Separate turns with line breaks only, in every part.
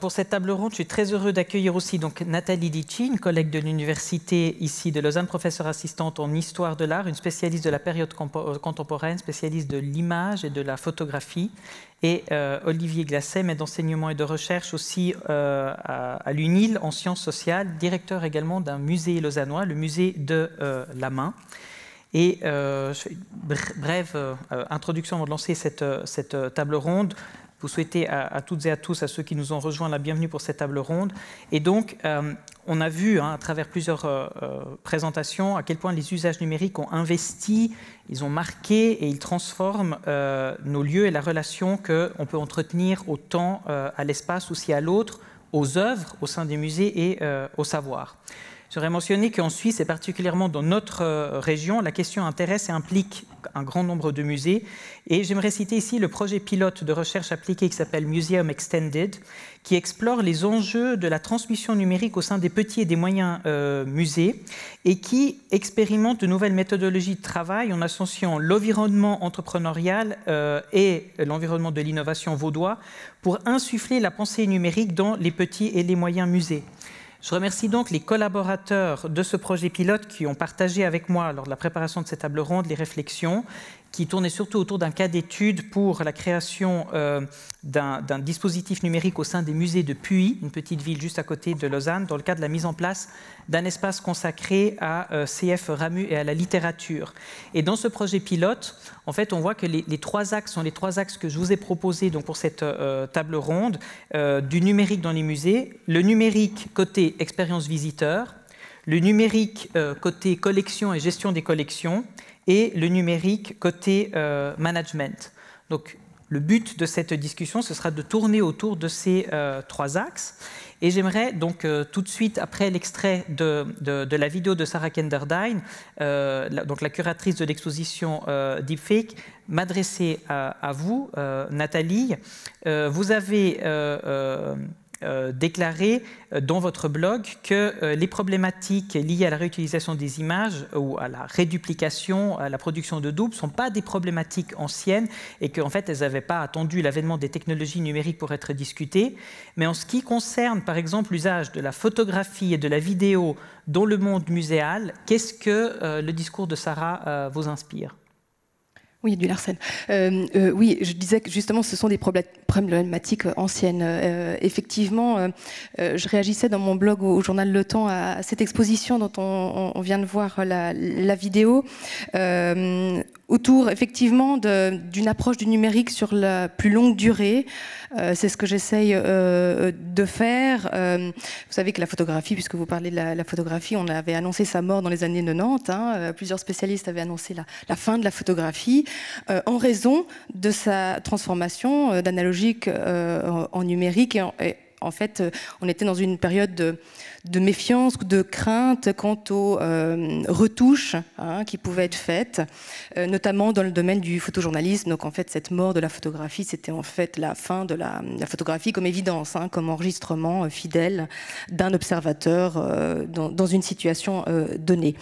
pour cette table ronde, je suis très heureux d'accueillir aussi donc Nathalie Dici, une collègue de l'université ici de Lausanne, professeure assistante en histoire de l'art, une spécialiste de la période euh, contemporaine, spécialiste de l'image et de la photographie, et euh, Olivier Glacet, maître d'enseignement et de recherche aussi euh, à, l'UNIL en sciences sociales, directeur également d'un musée lausannois, le musée de la main. Et euh, brève introduction avant de lancer cette table ronde vous souhaitez à, toutes et à tous, à ceux qui nous ont rejoints, la bienvenue pour cette table ronde. Et donc, euh, on a vu hein, à travers plusieurs euh, euh, présentations à quel point les usages numériques ont investi, ils ont marqué et ils transforment nos lieux et la relation qu'on peut entretenir au temps, à l'espace, aussi à l'autre, aux œuvres au sein des musées et au savoir. J'aurais mentionné qu'en Suisse, et particulièrement dans notre euh, région, la question intéresse et implique un grand nombre de musées. Et j'aimerais citer ici le projet pilote de recherche appliquée qui s'appelle Museum Extended, qui explore les enjeux de la transmission numérique au sein des petits et des moyens euh, musées et qui expérimente de nouvelles méthodologies de travail en associant l'environnement entrepreneurial euh, et l'environnement de l'innovation vaudois pour insuffler la pensée numérique dans les petits et les moyens musées. Je remercie donc les collaborateurs de ce projet pilote qui ont partagé avec moi lors de la préparation de cette table ronde les réflexions qui tournait surtout autour d'un cas d'étude pour la création euh, d'un dispositif numérique au sein des musées de Puy, une petite ville juste à côté de Lausanne, dans le cadre de la mise en place d'un espace consacré à euh, CF Ramu et à la littérature. Et dans ce projet pilote, en fait, on voit que les, trois axes sont les trois axes que je vous ai proposés donc, pour cette euh, table ronde, du numérique dans les musées, le numérique côté expérience visiteur, le numérique côté collection et gestion des collections, et le numérique côté euh, management. Donc, le but de cette discussion, ce sera de tourner autour de ces euh, trois axes. Et j'aimerais donc euh, tout de suite, après l'extrait de, de, la vidéo de Sarah Kenderdine, la, donc la curatrice de l'exposition Deepfake, m'adresser à, vous, Nathalie. vous avez euh, Déclarer euh, dans votre blog que euh, les problématiques liées à la réutilisation des images ou à la réduplication, à la production de doubles, ne sont pas des problématiques anciennes et qu'en fait, elles n'avaient pas attendu l'avènement des technologies numériques pour être discutées. Mais en ce qui concerne, par exemple, l'usage de la photographie et de la vidéo dans le monde muséal, qu'est-ce que le discours de Sarah vous inspire
oui, du Larsen. Euh, euh, oui, je disais que justement, ce sont des problématiques anciennes. Euh, effectivement, euh, je réagissais dans mon blog au, journal Le Temps à, cette exposition dont on, vient de voir la vidéo autour effectivement d'une approche du numérique sur la plus longue durée. Euh, c'est ce que j'essaye euh, de faire. Euh, vous savez que la photographie, puisque vous parlez de la, photographie, on avait annoncé sa mort dans les années 90. Hein. plusieurs spécialistes avaient annoncé la, fin de la photographie en raison de sa transformation d'analogique en numérique. en, fait, on était dans une période de de méfiance ou de crainte quant aux euh, retouches hein, qui pouvaient être faites, euh, notamment dans le domaine du photojournalisme. Donc en fait, cette mort de la photographie, c'était en fait la fin de la, photographie comme évidence, hein, comme enregistrement euh, fidèle d'un observateur dans, une situation donnée.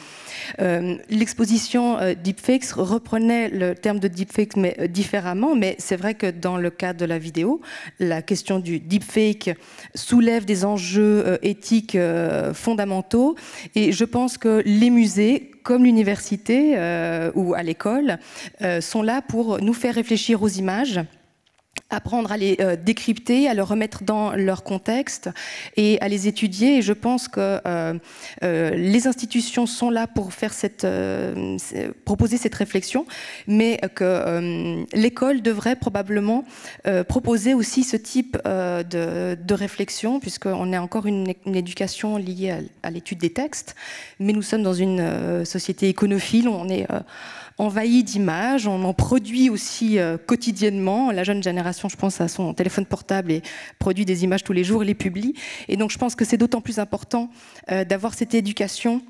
L'exposition Deepfakes reprenait le terme de Deepfakes mais, différemment, mais c'est vrai que dans le cas de la vidéo, la question du deepfake soulève des enjeux éthiques euh, fondamentaux. Et je pense que les musées, comme l'université euh, ou à l'école, euh, sont là pour nous faire réfléchir aux images apprendre à les euh, décrypter, à les remettre dans leur contexte et à les étudier. Et je pense que euh, euh, les institutions sont là pour faire cette, proposer cette réflexion, mais que l'école devrait probablement proposer aussi ce type de, de, réflexion, puisqu'on est encore une, éducation liée à, l'étude des textes, mais nous sommes dans une société iconophile, on est envahi d'images, on en produit aussi euh, quotidiennement. La jeune génération, je pense, à son téléphone portable et produit des images tous les jours, les publie. Et donc je pense que c'est d'autant plus important euh, d'avoir cette éducation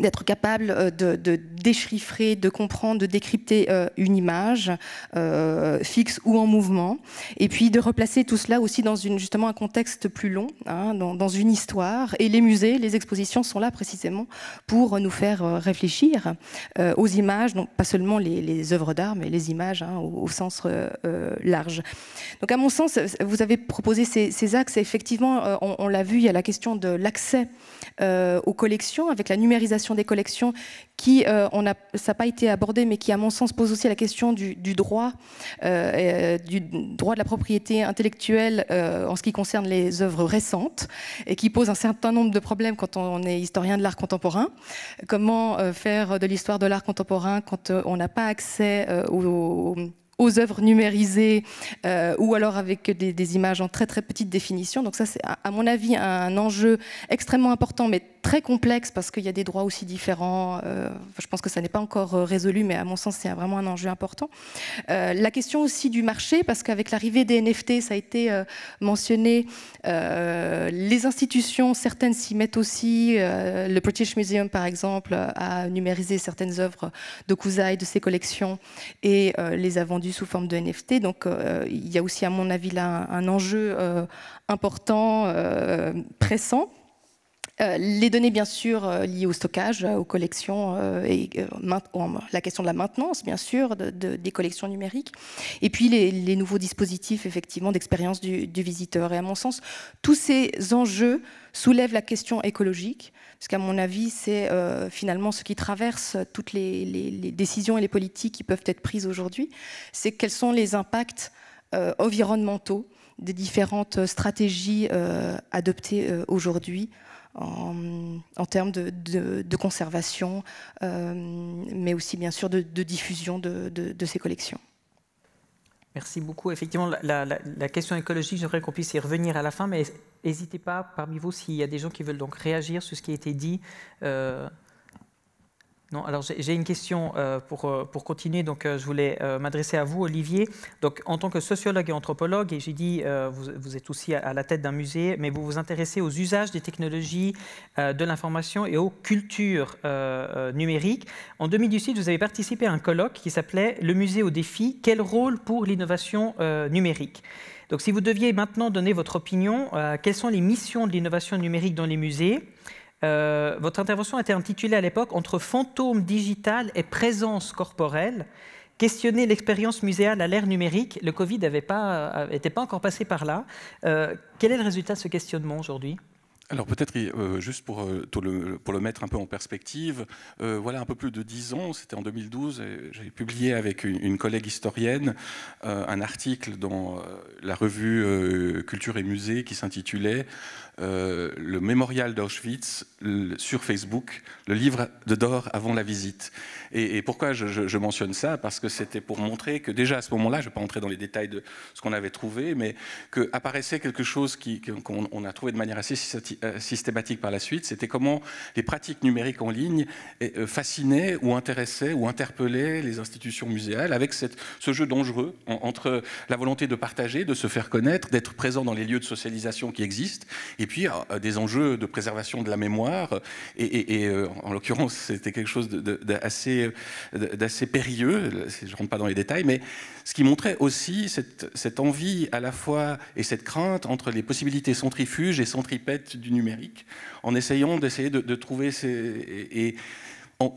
d'être capable euh, de, déchiffrer, de comprendre, de décrypter euh, une image euh, fixe ou en mouvement, et puis de replacer tout cela aussi dans une, justement un contexte plus long, hein, dans, une histoire. Et les musées, les expositions sont là précisément pour nous faire réfléchir aux images, donc pas seulement les, les œuvres d'art, mais les images hein, au, sens large. Donc à mon sens, vous avez proposé ces, axes, et effectivement, on l'a vu, il y a la question de l'accès aux collections avec la numérisation des collections, qui, euh, on ça n'a pas été abordé, mais qui, à mon sens, pose aussi la question du, droit, euh, du droit de la propriété intellectuelle euh, en ce qui concerne les œuvres récentes, et qui pose un certain nombre de problèmes quand on est historien de l'art contemporain. Comment faire de l'histoire de l'art contemporain quand on n'a pas accès aux, aux œuvres numérisées ou alors avec des, des, images en très très petite définition. Donc ça c'est à mon avis un enjeu extrêmement important mais très complexe parce qu'il y a des droits aussi différents. Euh, je pense que ça n'est pas encore euh, résolu, mais à mon sens, c'est vraiment un enjeu important. Euh, la question aussi du marché, parce qu'avec l'arrivée des NFT, ça a été mentionné, les institutions, certaines s'y mettent aussi. le British Museum, par exemple, a numérisé certaines œuvres de et de ses collections, et les a vendues sous forme de NFT. Donc, il y a aussi, à mon avis, là, un enjeu important, pressant euh, les données, bien sûr, euh, liées au stockage, euh, aux collections, et la question de la maintenance, bien sûr, des collections numériques. Et puis les, nouveaux dispositifs, effectivement, d'expérience du, visiteur. Et à mon sens, tous ces enjeux soulèvent la question écologique, parce qu'à mon avis, c'est finalement ce qui traverse toutes les décisions et les politiques qui peuvent être prises aujourd'hui. C'est quels sont les impacts environnementaux des différentes stratégies adoptées aujourd'hui en, en termes de, conservation, euh, mais aussi bien sûr de, diffusion de ces collections.
Merci beaucoup. Effectivement, la, question écologique, j'aimerais qu'on puisse y revenir à la fin, mais n'hésitez pas parmi vous s'il y a des gens qui veulent donc réagir sur ce qui a été dit. Euh, alors j'ai une question euh, pour, euh, pour continuer. Donc, euh, je voulais m'adresser à vous, Olivier. Donc, en tant que sociologue et anthropologue, et j'ai dit, vous, vous, êtes aussi à la tête d'un musée, mais vous vous intéressez aux usages des technologies de l'information et aux cultures numériques. En 2018, vous avez participé à un colloque qui s'appelait Le musée au défi quel rôle pour l'innovation numérique Donc, si vous deviez maintenant donner votre opinion, quelles sont les missions de l'innovation numérique dans les musées euh, votre intervention était intitulée à l'époque Entre fantôme digital et présence corporelle. Questionner l'expérience muséale à l'ère numérique, le Covid n'était euh, pas, encore passé par là. Euh, quel est le résultat de ce questionnement aujourd'hui
alors peut-être euh, juste euh, pour, le, mettre un peu en perspective, euh, voilà un peu plus de dix ans, c'était en 2012, j'ai publié avec une, collègue historienne un article dans la revue Culture et Musée qui s'intitulait Le mémorial d'Auschwitz sur Facebook, le livre de dor avant la visite. Et, pourquoi je, mentionne ça Parce que c'était pour montrer que déjà à ce moment-là, je ne vais pas entrer dans les détails de ce qu'on avait trouvé, mais que apparaissait quelque chose qu'on a trouvé de manière assez euh, systématique par la suite, c'était comment les pratiques numériques en ligne euh, fascinaient ou intéressaient ou interpellaient les institutions muséales avec cette, ce jeu dangereux entre la volonté de partager, de se faire connaître, d'être présent dans les lieux de socialisation qui existent, et puis euh, des enjeux de préservation de la mémoire. Et, en l'occurrence, c'était quelque chose d'assez périlleux, je ne rentre pas dans les détails, mais ce qui montrait aussi cette, cette envie à la fois et cette crainte entre les possibilités centrifuges et centripètes du numérique, en essayant d'essayer de, trouver ces, et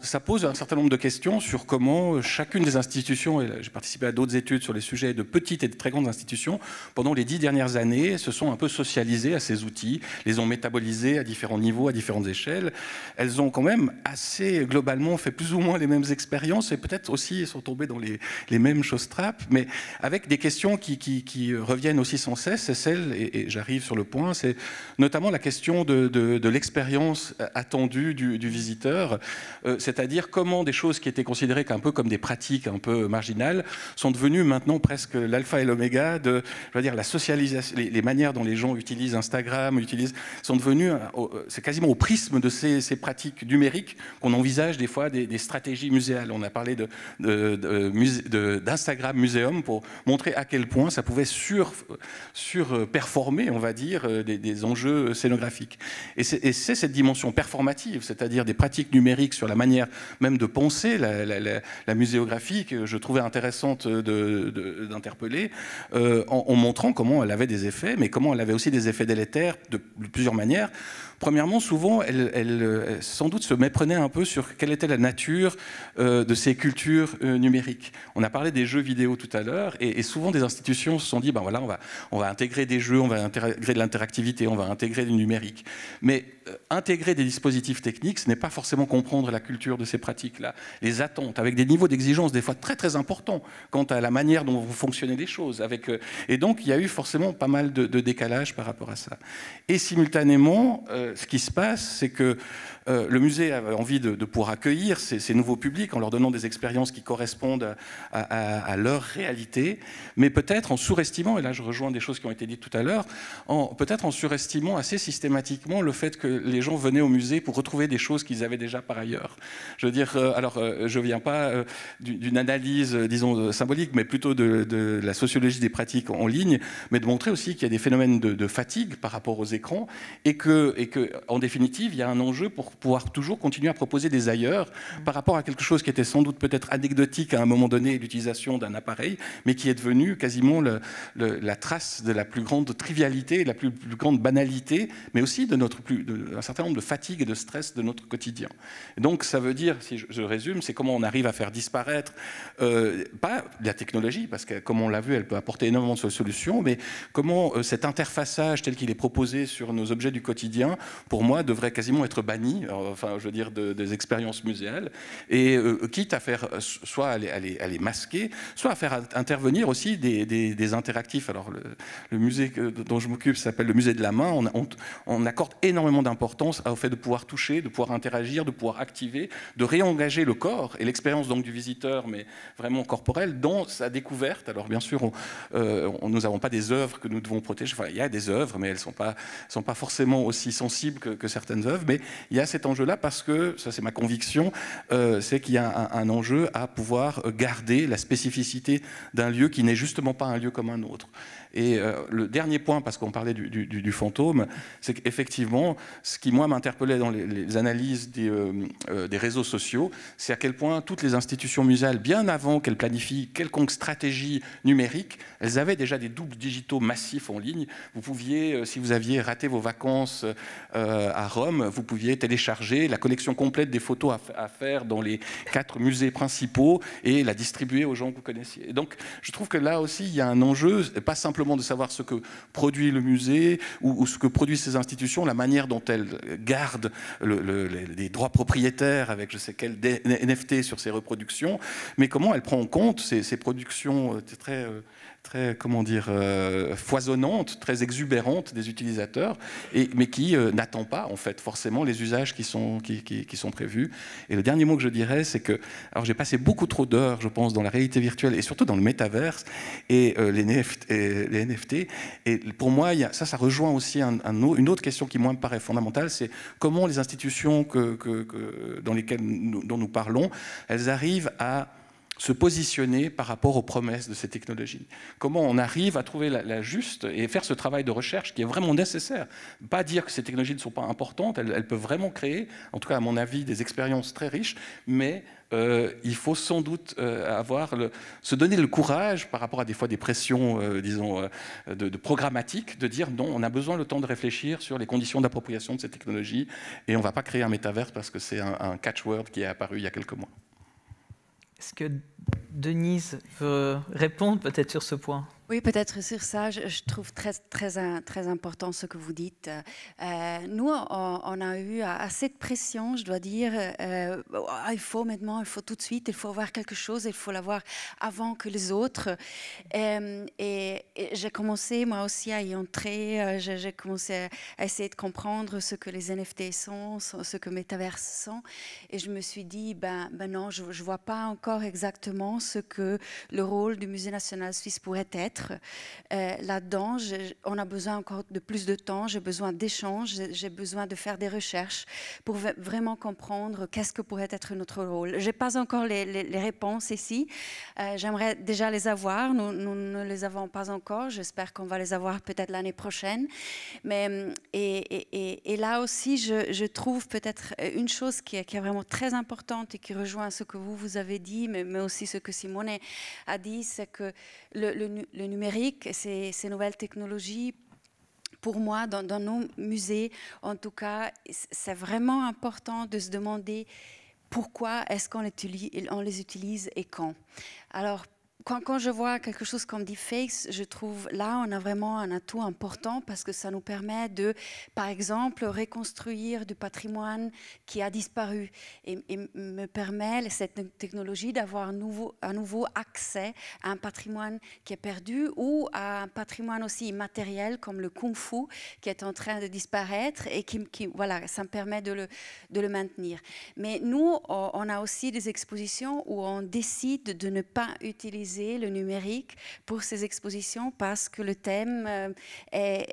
ça pose un certain nombre de questions sur comment euh, chacune des institutions, et j'ai participé à d'autres études sur les sujets de petites et de très grandes institutions, pendant les dix dernières années, se sont un peu socialisées à ces outils, les ont métabolisées à différents niveaux, à différentes échelles. Elles ont quand même assez globalement fait plus ou moins les mêmes expériences et peut-être aussi sont tombées dans les, mêmes choses trappes, mais avec des questions qui, reviennent aussi sans cesse, c'est celle, et, j'arrive sur le point, c'est notamment la question de, l'expérience attendue du, du visiteur euh, c'est-à-dire comment des choses qui étaient considérées un peu comme des pratiques un peu marginales sont devenues maintenant presque l'alpha et l'oméga de, je veux dire, la socialisation, les, manières dont les gens utilisent Instagram, utilisent, sont devenues, euh, c'est quasiment au prisme de ces, pratiques numériques qu'on envisage des fois des, stratégies muséales. On a parlé d'Instagram de, de, de, Museum pour montrer à quel point ça pouvait sur, surperformer, on va dire, euh, des, des enjeux scénographiques. Et c'est cette dimension performative, c'est-à-dire des pratiques numériques sur la manière même de penser la, muséographie que je trouvais intéressante d'interpeller, euh, en, montrant comment elle avait des effets, mais comment elle avait aussi des effets délétères de plusieurs manières Premièrement, souvent, elle, euh, sans doute se méprenait un peu sur quelle était la nature euh, de ces cultures euh, numériques. On a parlé des jeux vidéo tout à l'heure, et, souvent des institutions se sont dit, ben voilà, on va, on va intégrer des jeux, on va intégrer de l'interactivité, on va intégrer du numérique. Mais intégrer des dispositifs techniques, ce n'est pas forcément comprendre la culture de ces pratiques-là, les attentes, avec des niveaux d'exigence des fois très très importants quant à la manière dont vont fonctionner les choses. Avec, et donc, il y a eu forcément pas mal de, de décalage par rapport à ça. Et simultanément, euh, ce qui se passe, c'est que euh, le musée a envie de, pouvoir accueillir ces, nouveaux publics en leur donnant des expériences qui correspondent à, leur réalité, mais peut-être en surestimant, et là je rejoins des choses qui ont été dites tout à l'heure, peut-être en surestimant assez systématiquement le fait que les gens venaient au musée pour retrouver des choses qu'ils avaient déjà par ailleurs. Je veux dire, euh, alors je ne viens pas d'une analyse, disons, symbolique, mais plutôt de, la sociologie des pratiques en ligne, mais de montrer aussi qu'il y a des phénomènes de, de fatigue par rapport aux écrans et que en définitive, il y a un enjeu pour pouvoir toujours continuer à proposer des ailleurs mm. par rapport à quelque chose qui était sans doute peut-être anecdotique à un moment donné, l'utilisation d'un appareil, mais qui est devenu quasiment la trace de la plus grande trivialité, la plus, grande banalité, mais aussi de notre un certain nombre de fatigues et de stress de notre quotidien. donc ça veut dire, si je, résume, c'est comment on arrive à faire disparaître, euh, pas la technologie, parce que comme on l'a vu, elle peut apporter énormément de solutions, mais comment euh, cet interfaçage tel qu'il est proposé sur nos objets du quotidien pour moi, devrait quasiment être banni, euh, enfin, je veux dire, des expériences muséales, et euh, quitte à faire euh, soit à les, masquer, soit à faire intervenir aussi des, des, interactifs. Alors, le, musée dont je m'occupe s'appelle le musée de la main. On, accorde énormément d'importance au fait de pouvoir toucher, de pouvoir interagir, de pouvoir activer, de réengager le corps et l'expérience donc du visiteur, mais vraiment corporelle, dans sa découverte. Alors, bien sûr, on, nous n'avons pas des œuvres que nous devons protéger. Enfin, il y a des œuvres, mais elles ne sont pas, sont pas forcément aussi sensibles que, certaines œuvres, mais il y a cet enjeu-là parce que, ça c'est ma conviction, euh, c'est qu'il y a un, enjeu à pouvoir garder la spécificité d'un lieu qui n'est justement pas un lieu comme un autre. Et euh, le dernier point, parce qu'on parlait du, fantôme, c'est qu'effectivement, ce qui, moi, m'interpellait dans les, analyses euh, euh, des, réseaux sociaux, c'est à quel point toutes les institutions muséales, bien avant qu'elles planifient quelconque stratégie numérique, elles avaient déjà des doubles digitaux massifs en ligne. Vous pouviez, si vous aviez raté vos vacances à Rome, vous pouviez télécharger la collection complète des photos à, faire dans les quatre musées principaux et la distribuer aux gens que vous connaissiez. donc, je trouve que là aussi, il y a un enjeu, pas simplement de savoir ce que produit le musée ou, ce que produisent ces institutions, la manière dont elles gardent les, droits propriétaires avec je sais quel NFT sur ces reproductions, mais comment elles prennent en compte ces, ces productions euh, très euh, très comment dire euh, foisonnante, très exubérante des utilisateurs, et, mais qui euh, n'attend pas en fait forcément les usages qui sont qui, qui, sont prévus. Et le dernier mot que je dirais, c'est que alors j'ai passé beaucoup trop d'heures, je pense, dans la réalité virtuelle et surtout dans le métaverse euh, et, les, et les, NFT, et pour moi, ça, ça rejoint aussi un, une autre question qui moi me paraît fondamentale, c'est comment les institutions que, que, dans lesquelles dont nous parlons, elles arrivent à se positionner par rapport aux promesses de ces technologies. Comment on arrive à trouver la, juste et faire ce travail de recherche qui est vraiment nécessaire. Pas dire que ces technologies ne sont pas importantes, elles, peuvent vraiment créer, en tout cas à mon avis, des expériences très riches, mais euh, il faut sans doute euh, avoir le, se donner le courage par rapport à des fois des pressions, euh, disons, de, de programmatiques, de dire non, on a besoin le temps de réfléchir sur les conditions d'appropriation de ces technologies et on ne va pas créer un métaverse parce que c'est un, un catchword qui est apparu il y a quelques mois.
Est-ce que Denise veut répondre peut-être sur ce point
oui, peut-être sur ça, je, trouve très, très, très important ce que vous dites. Euh, nous, on, a eu assez de pression, je dois dire. Euh, oh, il faut maintenant, il faut tout de suite, il faut avoir quelque chose, il faut l'avoir avant que les autres. Euh, et, j'ai commencé, moi aussi, à y entrer. J'ai commencé à essayer de comprendre ce que les NFT sont, ce que Metaverse sont. Et je me suis dit, ben, ben non, je ne vois pas encore exactement ce que le rôle du Musée national suisse pourrait être. Euh, là-dedans. On a besoin encore de plus de temps, j'ai besoin d'échanges, j'ai besoin de faire des recherches pour vraiment comprendre qu'est-ce que pourrait être notre rôle. Je n'ai pas encore les, réponses ici. Euh, j'aimerais déjà les avoir. Nous, ne les avons pas encore. J'espère qu'on va les avoir peut-être l'année prochaine. Mais, et, là aussi, je, trouve peut-être une chose qui est, est, vraiment très importante et qui rejoint ce que vous, vous avez dit, mais, mais aussi ce que Simone a dit, c'est que le numérique ces, nouvelles technologies pour moi, dans, dans, nos musées, en tout cas, c'est vraiment important de se demander pourquoi est-ce qu'on les utilise et quand. Alors, quand, je vois quelque chose comme deepfakes, je trouve là, on a vraiment un atout important parce que ça nous permet de, par exemple, reconstruire du patrimoine qui a disparu et, me permet cette technologie d'avoir un nouveau accès à un patrimoine qui est perdu ou à un patrimoine aussi immatériel comme le kung-fu qui est en train de disparaître et qui, qui voilà, ça me permet de le, de le maintenir. Mais nous, on a aussi des expositions où on décide de ne pas utiliser le numérique pour ces expositions parce que le thème euh,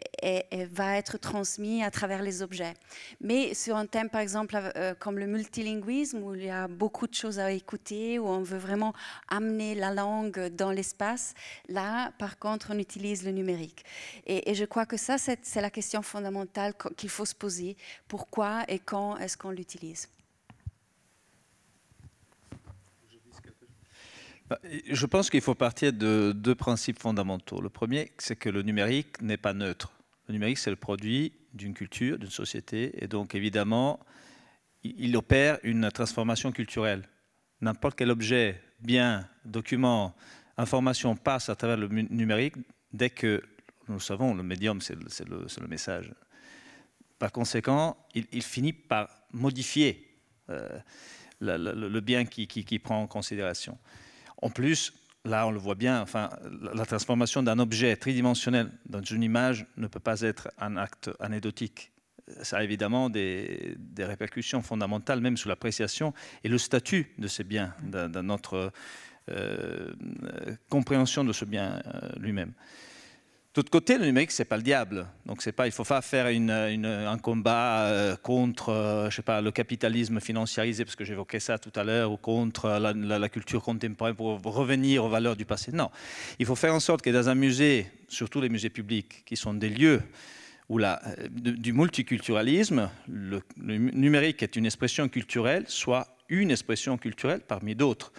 va être transmis à travers les objets. Mais sur un thème, par exemple, euh, comme le multilinguisme, où il y a beaucoup de choses à écouter, où on veut vraiment amener la langue dans l'espace, là, par contre, on utilise le numérique. et je crois que ça, c'est la question fondamentale qu'il faut se poser. Pourquoi et quand est-ce qu'on l'utilise
Bah, je
pense qu'il faut partir de deux principes fondamentaux. Le premier, c'est que le numérique n'est pas neutre. Le numérique, c'est le produit d'une culture, d'une société, et donc évidemment, il opère une transformation culturelle. N'importe quel objet, bien, document, information passe à travers le numérique dès que, nous savons, le médium, c'est le, message. Par conséquent, il, finit par modifier euh, le, bien qui, qui prend en considération. En plus, là, on le voit bien, enfin, la transformation d'un objet tridimensionnel dans une image ne peut pas être un acte anecdotique. Ça a évidemment des, répercussions fondamentales, même sur l'appréciation et le statut de ces biens, dans notre euh, euh, compréhension de ce bien euh, lui-même. De l'autre côté, le numérique, ce n'est pas le diable. Donc, c'est pas, il ne faut pas faire un combat euh, contre euh, je sais pas, le capitalisme financiarisé, parce que j'évoquais ça tout à l'heure, ou contre euh, la, culture contemporaine pour revenir aux valeurs du passé. Non. Il faut faire en sorte que dans un musée, surtout les musées publics, qui sont des lieux où la, du multiculturalisme, le, numérique est une expression culturelle, soit une expression culturelle parmi d'autres.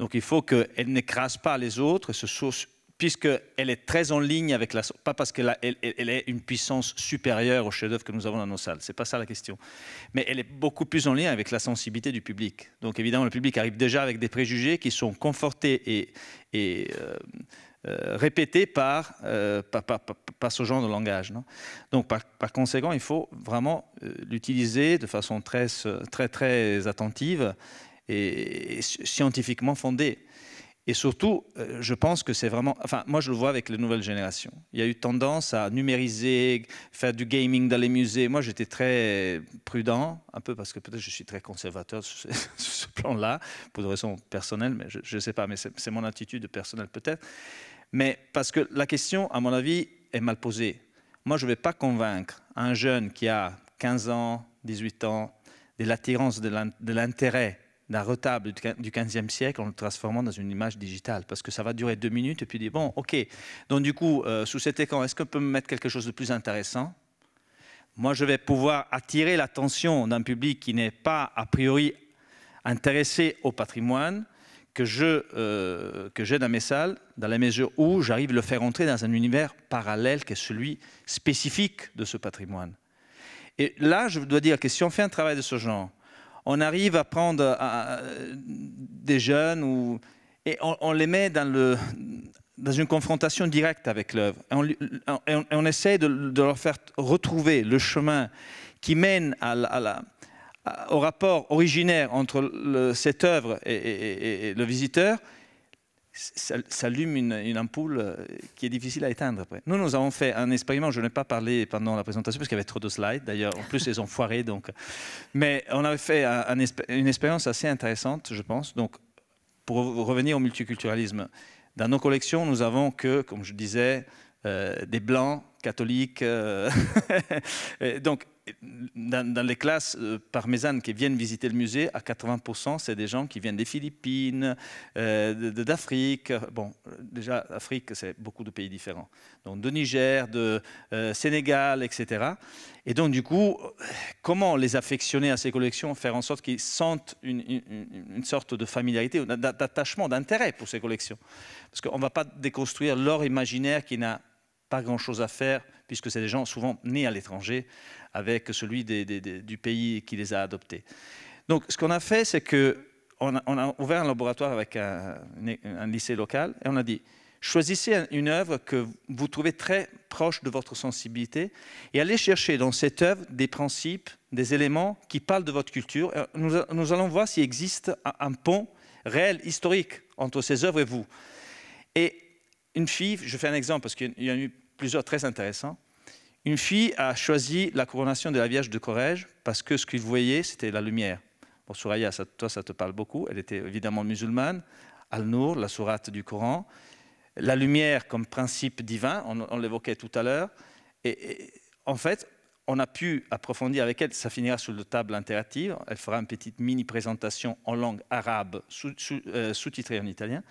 Donc il faut qu'elle n'écrase pas les autres, se source puisqu'elle est très en ligne avec la... Pas parce qu'elle elle, elle est une puissance supérieure au chef-d'œuvre que nous avons dans nos salles, c'est pas ça la question. Mais elle est beaucoup plus en lien avec la sensibilité du public. Donc évidemment, le public arrive déjà avec des préjugés qui sont confortés et, euh, euh, répétés euh, par, par, ce genre de langage. Donc par, conséquent, il faut vraiment l'utiliser de façon très, très, très attentive et scientifiquement fondée. Et surtout, euh, je pense que c'est vraiment... Enfin, moi, je le vois avec les nouvelles générations. Il y a eu tendance à numériser, faire du gaming dans les musées. Moi, j'étais très prudent, un peu parce que peut-être je suis très conservateur sur ce, plan-là, pour des raisons personnelles, mais je ne sais pas, mais c'est mon attitude personnelle peut-être. Mais parce que la question, à mon avis, est mal posée. Moi, je ne vais pas convaincre un jeune qui a 15 ans, 18 ans, de l'attirance, de l'intérêt d'un retable du 15e siècle en le transformant dans une image digitale, parce que ça va durer deux minutes, et puis dire, bon, ok, donc du coup, euh, sous cet écran, est-ce qu'on peut me mettre quelque chose de plus intéressant Moi, je vais pouvoir attirer l'attention d'un public qui n'est pas, a priori, intéressé au patrimoine, euh, que j'ai dans mes salles, dans la mesure où j'arrive à le faire entrer dans un univers parallèle qui est celui spécifique de ce patrimoine. Et là, je dois dire que si on fait un travail de ce genre, on arrive à prendre euh, des jeunes et on, les met dans, une confrontation directe avec l'œuvre. on, essaie de, leur faire retrouver le chemin qui mène au rapport originaire entre cette œuvre et le visiteur s'allume une, ampoule euh, qui est difficile à éteindre après. Nous, nous avons fait un expériment, je n'ai pas parlé pendant la présentation parce qu'il y avait trop de slides, d'ailleurs, en plus, ils ont foiré, donc. Mais on avait fait un, une expérience assez intéressante, je pense. Donc, pour revenir au multiculturalisme, dans nos collections, nous avons que, comme je disais, euh, des blancs, catholiques. Euh, donc, dans, dans, les classes euh, qui viennent visiter le musée, à 80%, c'est des gens qui viennent des Philippines, euh, d'Afrique. Bon, déjà, l'Afrique, c'est beaucoup de pays différents. Donc, de Niger, de euh, Sénégal, etc. Et donc, du coup, comment les affectionner à ces collections, faire en sorte qu'ils sentent une, une sorte de familiarité, d'attachement, d'intérêt pour ces collections Parce qu'on ne va pas déconstruire leur imaginaire qui n'a pas grand-chose à faire, puisque c'est des gens souvent nés à l'étranger avec celui des, du pays qui les a adoptés. Donc ce qu'on a fait, c'est qu'on a, on a ouvert un laboratoire avec un, lycée local et on a dit, choisissez une œuvre que vous trouvez très proche de votre sensibilité et allez chercher dans cette œuvre des principes, des éléments qui parlent de votre culture. Nous, nous allons voir s'il existe un pont réel, historique, entre ces œuvres et vous. Et une fille, je fais un exemple parce qu'il y en a eu plusieurs très intéressants, une fille a choisi la coronation de la Vierge de Corège parce que ce qu'il voyait, c'était la lumière. Bon, Souraya, ça, toi, ça te parle beaucoup. Elle était évidemment musulmane. Al-Nur, la sourate du Coran. La lumière comme principe divin, on, l'évoquait tout à l'heure. Et, en fait, on a pu approfondir avec elle. Ça finira sur le table interactive. Elle fera une petite mini-présentation en langue arabe, euh, sous-titrée en italien.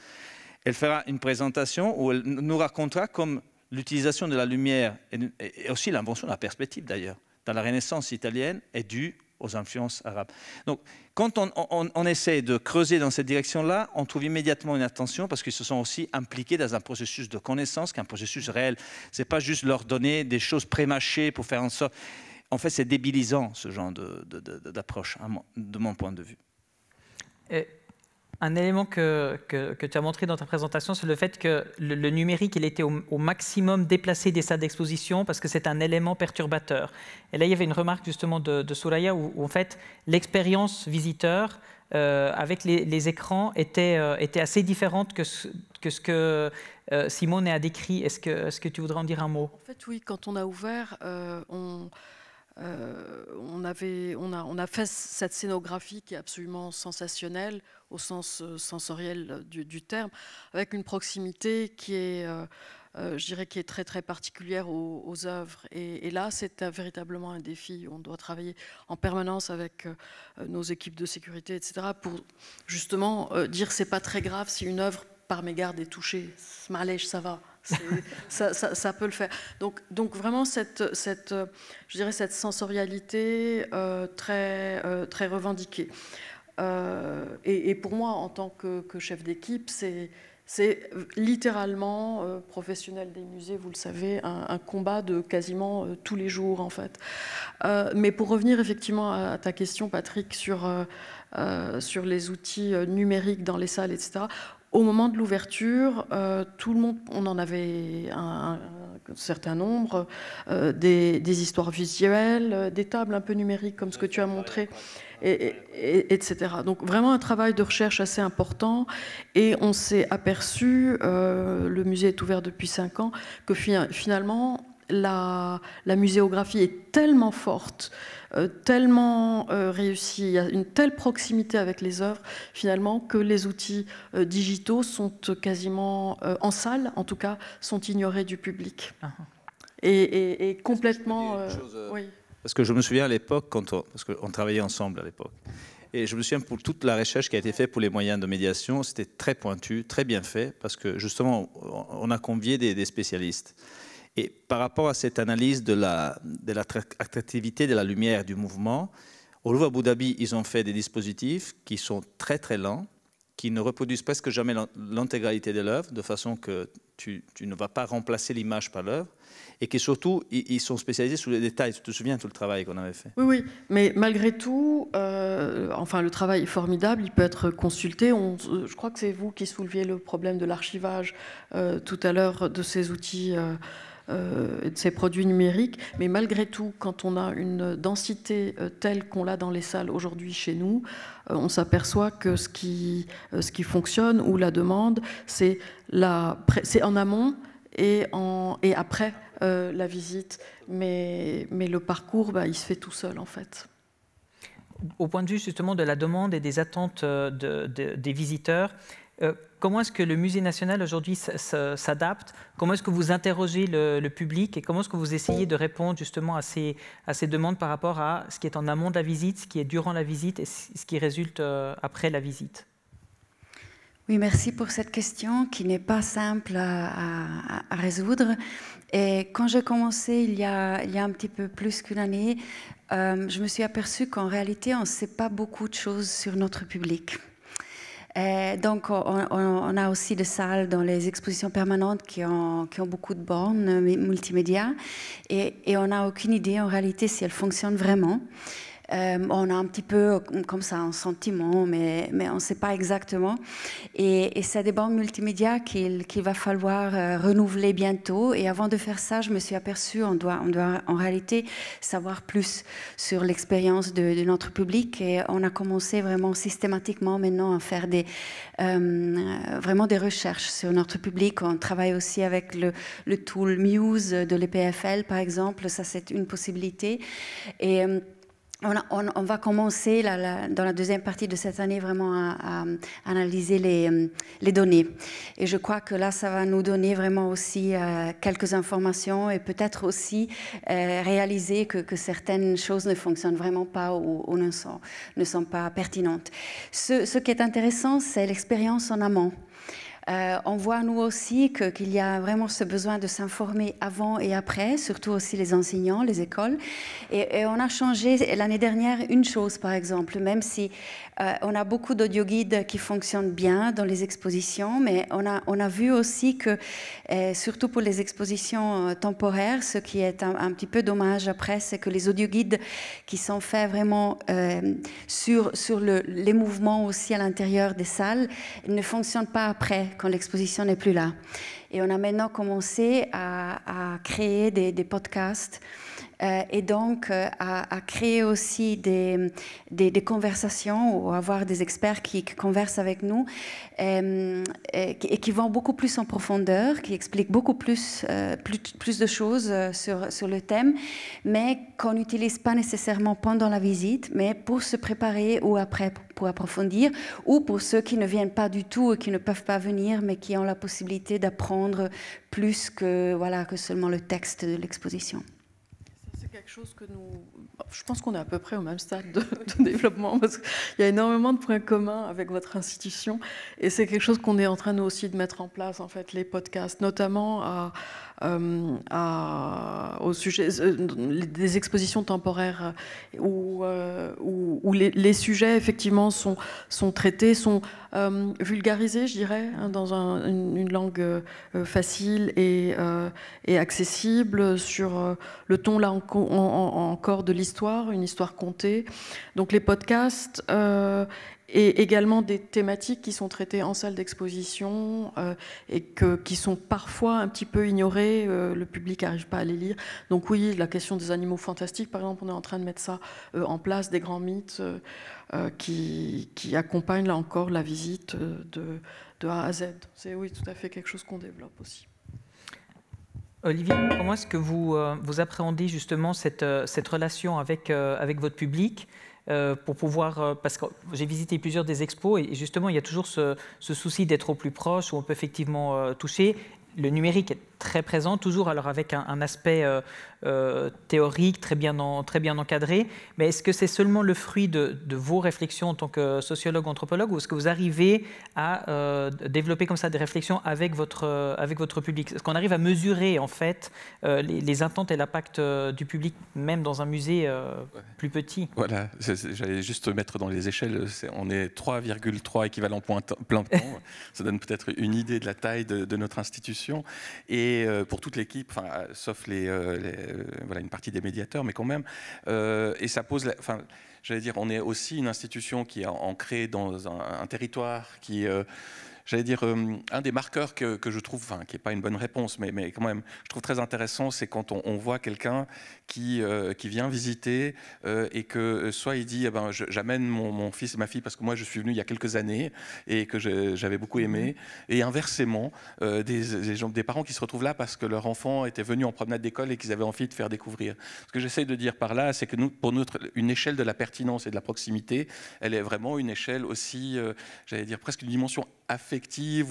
Elle fera une présentation où elle nous racontera comme l'utilisation de la lumière et, aussi l'invention de la perspective d'ailleurs dans la Renaissance italienne est due aux influences arabes. Donc quand on, essaie de creuser dans cette direction-là, on trouve immédiatement une attention parce qu'ils se sont aussi impliqués dans un processus de connaissance, qu'un processus réel. Ce n'est pas juste leur donner des choses prémâchées pour faire en sorte... En fait, c'est débilisant ce genre d'approche, de, de, mon point de vue.
Et un élément que, tu as montré dans ta présentation, c'est le fait que le, numérique, il était au, maximum déplacé des salles d'exposition parce que c'est un élément perturbateur. Et là, il y avait une remarque justement de, de Souraya où, en fait, l'expérience visiteur euh, avec les, écrans était, euh, était assez différente que ce que, ce que euh, Simone a décrit. Est-ce que, que tu voudrais en dire un mot En
fait, oui, quand on a ouvert, on euh, on, avait, on, a, on a fait cette scénographie qui est absolument sensationnelle au sens euh, sensoriel du, terme, avec une proximité qui est, euh, je qui est très très particulière aux, œuvres. Et, là, c'est véritablement un défi. On doit travailler en permanence avec nos équipes de sécurité, etc., pour justement que dire c'est pas très grave si une œuvre par mégarde est touchée. ça va ça, peut le faire. Donc, donc vraiment cette, je dirais cette sensorialité euh, très, euh, très revendiquée. Euh, et, pour moi, en tant que, chef d'équipe, c'est c'est littéralement, professionnel des musées, vous le savez, un, combat de quasiment tous les jours en fait. mais pour revenir effectivement à, ta question, Patrick, sur, sur les outils numériques dans les salles, etc., au moment de l'ouverture, euh, tout le monde, on en avait un, certain nombre, euh, des, histoires visuelles, euh, des tables un peu numériques comme ce que tu as montré, etc. Donc vraiment un travail de recherche assez important. Et on s'est aperçu, le musée est ouvert depuis cinq ans, que finalement la, la muséographie est tellement forte euh, tellement euh, réussi, il y a une telle proximité avec les œuvres finalement que les outils euh, digitaux sont quasiment en salle, en tout cas, sont ignorés du public. Ah. et, complètement...
Parce que, je me souviens à l'époque, quand on, parce qu'on travaillait ensemble à l'époque, et je me souviens pour toute la recherche qui a été faite pour les moyens de médiation, c'était très pointu, très bien fait, parce que justement, on a convié des, des spécialistes. Et par rapport à cette analyse de l'attractivité la, de, de la lumière du mouvement, au Louvre Abu Dhabi, ils ont fait des dispositifs qui sont très très lents, qui ne reproduisent presque jamais l'intégralité de l'œuvre, de façon que tu, tu, ne vas pas remplacer l'image par l'œuvre, et qui surtout, ils, sont spécialisés sur les détails. Tu te souviens tout le travail qu'on avait fait Oui,
oui, mais malgré tout, euh, enfin, le travail est formidable, il peut être consulté. je crois que c'est vous qui souleviez le problème de l'archivage euh, tout à l'heure de ces outils. Euh, euh, de ces produits numériques. Mais malgré tout, quand on a une densité euh, telle qu'on l'a dans les salles aujourd'hui chez nous, euh, on s'aperçoit que ce qui, ce qui fonctionne ou la demande, c'est en amont et, en, et après la visite. Mais, mais le parcours, bah, il se fait tout seul en fait
au point de vue justement de la demande et des attentes des visiteurs, euh, comment est-ce que le musée national aujourd'hui s'adapte Comment est-ce que vous interrogez le, public et comment est-ce que vous essayez de répondre justement à ces, demandes par rapport à ce qui est en amont de la visite, ce qui est durant la visite et ce qui résulte euh, après la visite
oui, merci pour cette question qui n'est pas simple à, résoudre. Et quand j'ai commencé il y, a, un petit peu plus qu'une année, euh, je me suis aperçue qu'en réalité, on ne sait pas beaucoup de choses sur notre public. Euh, donc, on, a aussi des salles dans les expositions permanentes qui ont, beaucoup de bornes euh, multimédia et, et on n'a aucune idée en réalité si elles fonctionnent vraiment. Euh, on a un petit peu euh, comme ça un sentiment, mais, mais on ne sait pas exactement. Et, c'est des banques multimédia qu'il va falloir euh, renouveler bientôt. Et avant de faire ça, je me suis aperçue, on doit, on doit en réalité savoir plus sur l'expérience de, notre public. Et on a commencé vraiment systématiquement maintenant à faire des, vraiment des recherches sur notre public. On travaille aussi avec le, le tool Muse de l'EPFL, par exemple. Ça, c'est une possibilité. Et on, va commencer dans la deuxième partie de cette année vraiment à, analyser les, données. Et je crois que là, ça va nous donner vraiment aussi euh, quelques informations et peut-être aussi euh, réaliser que, certaines choses ne fonctionnent vraiment pas ou, ou ne, sont, ne, sont, pas pertinentes. ce qui est intéressant, c'est l'expérience en amont. Euh, on voit nous aussi qu'il y a vraiment ce besoin de s'informer avant et après, surtout aussi les enseignants, les écoles. Et, et on a changé l'année dernière une chose, par exemple, même si euh, on a beaucoup d'audioguides qui fonctionnent bien dans les expositions, mais on a, on a vu aussi que, euh, surtout pour les expositions euh, temporaires, ce qui est un, petit peu dommage après, c'est que les audioguides qui sont faits vraiment sur, sur les mouvements aussi à l'intérieur des salles ne fonctionnent pas après, quand l'exposition n'est plus là. Et on a maintenant commencé à, créer des podcasts euh, et donc euh, à, créer aussi des, conversations ou avoir des experts qui, conversent avec nous euh, et, qui vont beaucoup plus en profondeur, qui expliquent beaucoup plus, de choses sur, le thème, mais qu'on n'utilise pas nécessairement pendant la visite, mais pour se préparer ou après pour approfondir, ou pour ceux qui ne viennent pas du tout et qui ne peuvent pas venir, mais qui ont la possibilité d'apprendre plus que, voilà, que seulement le texte de l'exposition
chose que nous... Bah, je pense qu'on est à peu près au même stade de, développement, parce qu'il y a énormément de points communs avec votre institution, et c'est quelque chose qu'on est en train, aussi, de mettre en place, en fait, les podcasts, notamment à, euh, au sujet euh, des expositions temporaires euh, où, où, les, sujets effectivement sont, sont traités, sont vulgarisés, je dirais, hein, dans une, langue facile et, accessible sur le ton là encore de l'histoire, une histoire contée. Donc les podcasts et également des thématiques qui sont traitées en salle d'exposition euh, et que, qui sont parfois un petit peu ignorées, euh, le public n'arrive pas à les lire. Donc oui, la question des animaux fantastiques, par exemple, on est en train de mettre ça euh, en place, des grands mythes qui, qui, accompagnent là encore la visite de, de A à Z. C'est oui, tout à fait quelque chose qu'on développe aussi.
Olivier, comment est-ce que vous, vous appréhendez justement cette, cette relation avec, avec votre public euh, pour pouvoir, euh, parce que j'ai visité plusieurs des expos et justement il y a toujours ce, souci d'être au plus proche où on peut effectivement euh, toucher. Le numérique est très présent, toujours alors avec un, aspect euh, euh, théorique très bien, très bien encadré. Mais est-ce que c'est seulement le fruit de, vos réflexions en tant que sociologue, anthropologue, ou est-ce que vous arrivez à euh, développer comme ça des réflexions avec votre, avec votre public Est-ce qu'on arrive à mesurer en fait les, les, et l'impact du public, même dans un musée
plus petit Voilà, j'allais juste mettre dans les échelles, on est 3,3 équivalents plein temps. ça donne peut-être une idée de la taille de, de notre institution. Et et euh, pour toute l'équipe, euh, sauf euh, une partie des médiateurs, mais quand même. et ça pose, enfin, j'allais dire, on est aussi une institution qui est ancrée dans un territoire qui j'allais dire, euh, un des marqueurs que, que je trouve, enfin, qui n'est pas une bonne réponse, mais, mais, quand même, je trouve très intéressant, c'est quand on, on voit quelqu'un qui, euh, qui vient visiter euh, et que soit il dit, eh ben, j'amène mon, mon, fils et ma fille parce que moi je suis venu il y a quelques années et que j'avais beaucoup aimé, mhm. et inversement, des, des, gens, des, parents qui se retrouvent là parce que leur enfant était venu en promenade d'école et qu'ils avaient envie de faire découvrir. Ce que j'essaie de dire par là, c'est que nous, pour notre, une échelle de la pertinence et de la proximité, elle est vraiment une échelle aussi, j'allais dire, presque une dimension affective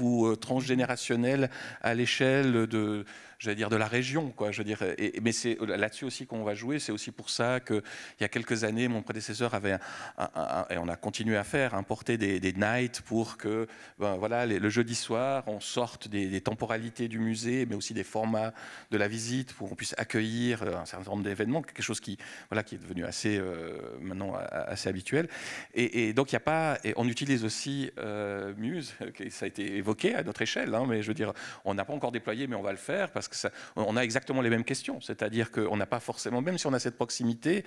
ou euh, transgénérationnelle à l'échelle de, veux dire, de la région. Quoi, je veux dire, et, mais c'est là-dessus aussi qu'on va jouer. C'est aussi pour ça qu'il y a quelques années, mon prédécesseur avait, un, et on a continué à faire, importer des, nights pour que ben, voilà, le jeudi soir, on sorte des, temporalités du musée, mais aussi des formats de la visite pour qu'on puisse accueillir euh, un certain nombre d'événements, quelque chose qui, voilà, qui est devenu assez, euh, maintenant, assez habituel. Et, donc, il n'y a pas. on utilise aussi euh, Muse, ça a été évoqué à notre échelle, hein, mais je veux dire, on n'a pas encore déployé, mais on va le faire parce on a exactement les mêmes questions. C'est-à-dire qu'on n'a pas forcément, même si on a cette proximité,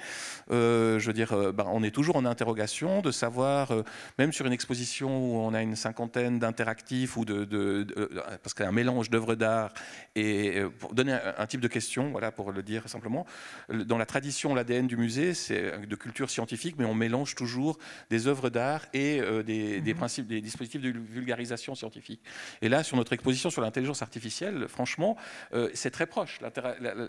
euh, je veux dire, euh, bah, on est toujours en interrogation de savoir, euh, même sur une exposition où on a une cinquantaine d'interactifs ou de, parce qu'il y a un mélange d'œuvres d'art et pour donner un, type de question, voilà, pour le dire simplement, dans la tradition, l'ADN du musée, c'est de culture scientifique, mais on mélange toujours des œuvres d'art et des, des mhm. principes, des dispositifs de vulgarisation scientifique. Et là, sur notre exposition sur l'intelligence artificielle, franchement, euh, c'est très proche.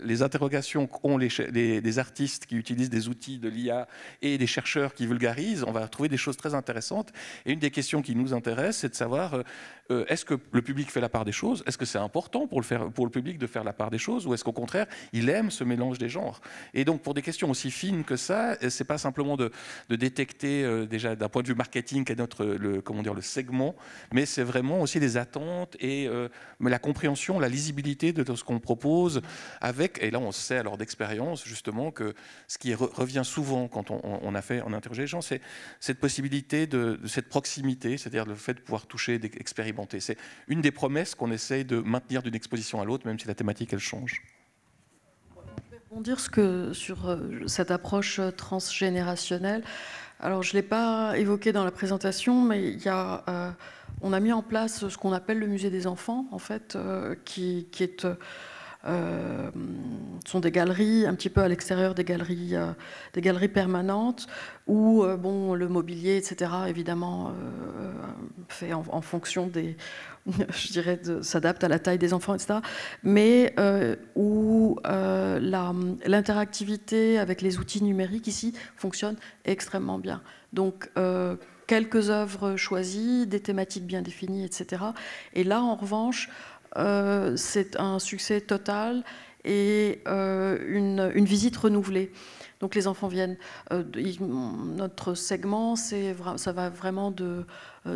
les interrogations qu'ont les, artistes qui utilisent des outils de l'IA et des chercheurs qui vulgarisent, on va trouver des choses très intéressantes. Et une des questions qui nous intéresse, c'est de savoir euh, euh, est-ce que le public fait la part des choses Est-ce que c'est important pour le, public de faire la part des choses Ou est-ce qu'au contraire, il aime ce mélange des genres Et donc, pour des questions aussi fines que ça, c'est pas simplement de, détecter, déjà d'un point de vue marketing, quel est notre, le, comment dire, le segment, mais c'est vraiment aussi des attentes et la compréhension, la lisibilité de qu'on propose, avec, et là on sait alors d'expérience justement que ce qui revient souvent quand on, a fait, en a les gens, c'est cette possibilité de, cette proximité, c'est-à-dire le fait de pouvoir toucher, d'expérimenter. C'est une des promesses qu'on essaye de maintenir d'une exposition à l'autre, même si la thématique elle change
dire ce que, sur euh, cette approche transgénérationnelle. Alors, je ne l'ai pas évoqué dans la présentation, mais il y a euh, on a mis en place ce qu'on appelle le musée des enfants, en fait, euh, qui, euh, euh, sont des galeries un petit peu à l'extérieur des galeries, permanentes, où bon, le mobilier, etc., évidemment, fait en, fonction des, je dirais, s'adapte à la taille des enfants, etc., mais où l'interactivité avec les outils numériques ici fonctionne extrêmement bien. Donc quelques œuvres choisies, des thématiques bien définies, etc. Et là, en revanche, euh, c'est un succès total et euh, une, visite renouvelée. Donc les enfants viennent. Euh, notre segment, ça va vraiment de,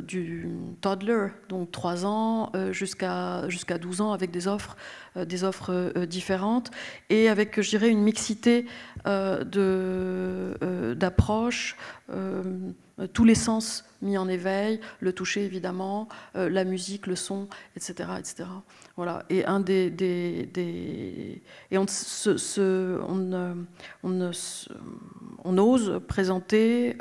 du toddler, donc 3 ans, jusqu'à jusqu'à 12 ans, avec des offres euh, des offres euh, différentes et avec, je dirais, une mixité euh, d'approches, tous les sens mis en éveil, le toucher évidemment, la musique, le son, etc. etc. Voilà. Et un des, des, et on, se, on, on, ose présenter,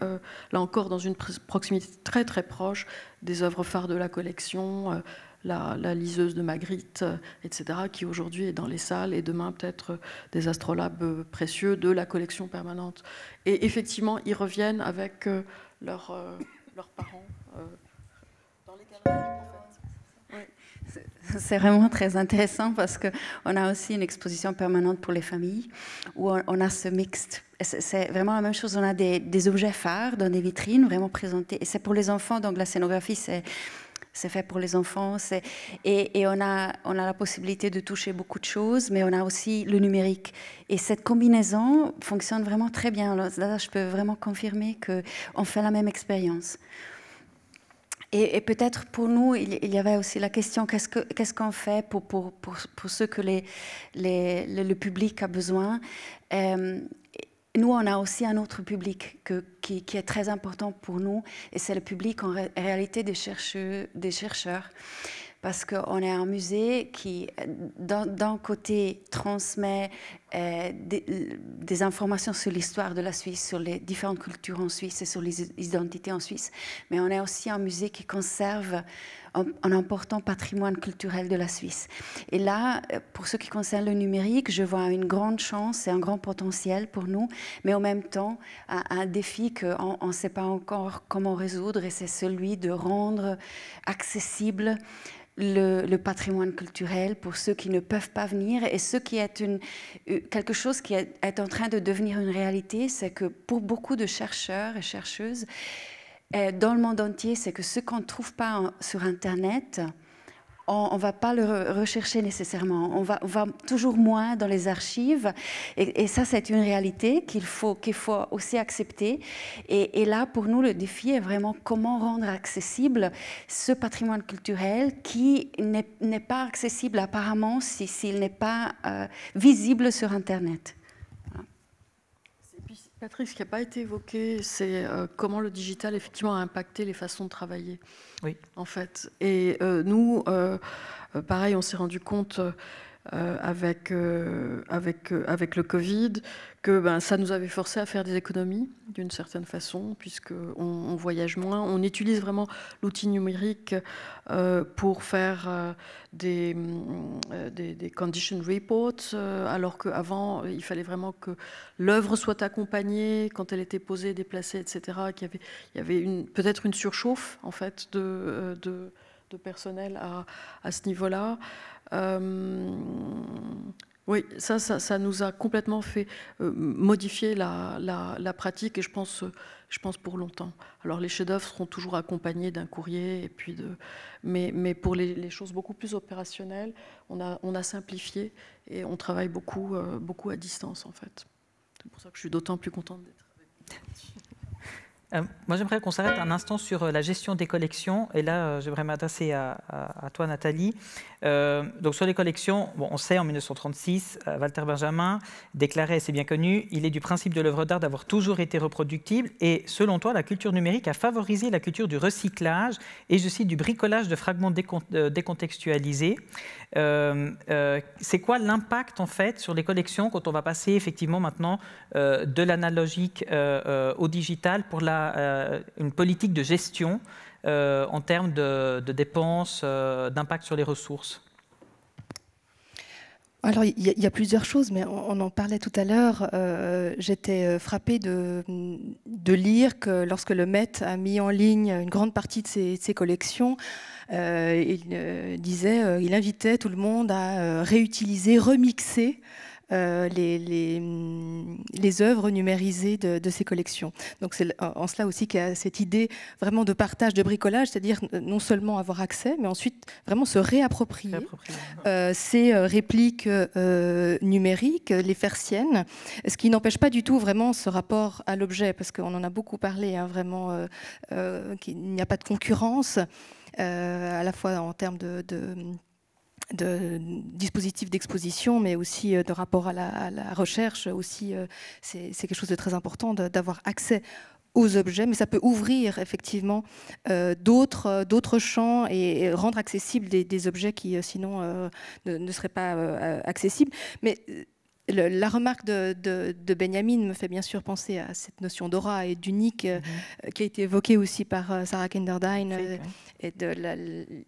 là encore dans une proximité très très proche, des œuvres phares de la collection, la, liseuse de Magritte, euh, etc., qui aujourd'hui est dans les salles et demain peut-être euh, des astrolabes euh, précieux de la collection permanente. Et effectivement, ils reviennent avec leurs, parents C'est
vraiment très intéressant parce qu'on a aussi une exposition permanente pour les familles où on a ce mixte. C'est vraiment la même chose. On a des, des, objets phares dans des vitrines vraiment présentés. Et c'est pour les enfants, donc la scénographie, c'est c'est fait pour les enfants. Et, on, a, on a la possibilité de toucher beaucoup de choses, mais on a aussi le numérique. Et cette combinaison fonctionne vraiment très bien. là, je peux vraiment confirmer qu'on fait la même expérience. Et, peut-être pour nous, il, y avait aussi la question qu'est-ce qu'on fait pour, pour, pour, pour, ce que les, le, public a besoin euh, nous, on a aussi un autre public qui, est très important pour nous, et c'est le public en réalité des chercheurs, parce qu'on est un musée qui, d'un côté, transmet euh, des, des, informations sur l'histoire de la Suisse, sur les différentes cultures en Suisse et sur les identités en Suisse, mais on est aussi un musée qui conserve un important patrimoine culturel de la Suisse. Et là, euh, pour ce qui concerne le numérique, je vois une grande chance et un grand potentiel pour nous, mais en même temps, un, défi qu'on ne sait pas encore comment résoudre, et c'est celui de rendre accessible le, patrimoine culturel pour ceux qui ne peuvent pas venir. Et ce qui est euh, quelque chose qui est en train de devenir une réalité, c'est que pour beaucoup de chercheurs et chercheuses, euh, dans le monde entier, c'est que ce qu'on ne trouve pas sur Internet, on ne va pas le rechercher nécessairement. On va, toujours moins dans les archives. Et, ça, c'est une réalité qu'il faut, faut aussi accepter. Et, là, pour nous, le défi est vraiment comment rendre accessible ce patrimoine culturel qui n'est pas accessible apparemment s'il n'est pas euh, visible sur Internet.
Patrick, ce qui n'a pas été évoqué, c'est euh, comment le digital effectivement a impacté les façons de travailler. Oui. En fait. Et euh, nous, euh, pareil, on s'est rendu compte euh, avec, euh, avec, euh, avec le Covid, que ben, ça nous avait forcé à faire des économies d'une certaine façon, puisqu'on on voyage moins. On utilise vraiment l'outil numérique pour faire des, des, condition reports, alors qu'avant, il fallait vraiment que l'œuvre soit accompagnée quand elle était posée, déplacée, etc. Qu'il avait, il y avait une, peut-être une surchauffe en fait, de, de, de personnel à, à ce niveau-là. Euh, oui, ça, ça, nous a complètement fait euh, modifier la, la, pratique et je pense, je pense pour longtemps. Alors les chefs-d'œuvre seront toujours accompagnés d'un courrier et puis de, mais, mais pour les, choses beaucoup plus opérationnelles, on a, on a simplifié et on travaille beaucoup, euh, beaucoup à distance en fait. C'est pour ça que je suis
d'autant plus contente
d'être avec
vous. moi, j'aimerais qu'on s'arrête un instant sur la gestion des collections. Et là, j'aimerais m'adresser à, toi, Nathalie. Euh, donc sur les collections, on sait en 1936, euh, Walter Benjamin déclarait, c'est bien connu, il est du principe de l'œuvre d'art d'avoir toujours été reproductible et selon toi, la culture numérique a favorisé la culture du recyclage et je cite du bricolage de fragments euh, décontextualisés. c'est quoi l'impact en fait sur les collections quand on va passer effectivement maintenant de l'analogique au digital pour la, une politique de gestion euh, en termes de, dépenses, euh, d'impact sur les ressources
alors, il y, a plusieurs choses, mais on, en parlait tout à l'heure. Euh, j'étais frappée de, lire que lorsque le Met a mis en ligne une grande partie de ses, de ses collections, il disait, il invitait tout le monde à réutiliser, remixer euh, les, les, mm, les, œuvres numérisées de, de ces collections. Donc c'est en cela aussi qu'il y a cette idée vraiment de partage, de bricolage, c'est-à-dire euh, non seulement avoir accès, mais ensuite vraiment se réapproprier, Euh, ces euh, répliques euh, numériques, les faire siennes, ce qui n'empêche pas du tout vraiment ce rapport à l'objet, parce qu'on en a beaucoup parlé, hein, vraiment qu'il n'y a pas de concurrence. Euh, à la fois en termes de, de, de dispositifs d'exposition, mais aussi euh, de rapport à la, recherche. Aussi, euh, c'est quelque chose de très important d'avoir accès aux objets, mais ça peut ouvrir effectivement euh, d'autres d'autres champs et, rendre accessibles des, objets qui sinon ne, seraient pas accessibles. Mais la remarque de, Benjamin me fait bien sûr penser à cette notion d'aura et d'unique mm-hmm. qui a été évoquée aussi par Sarah Kinderdine et de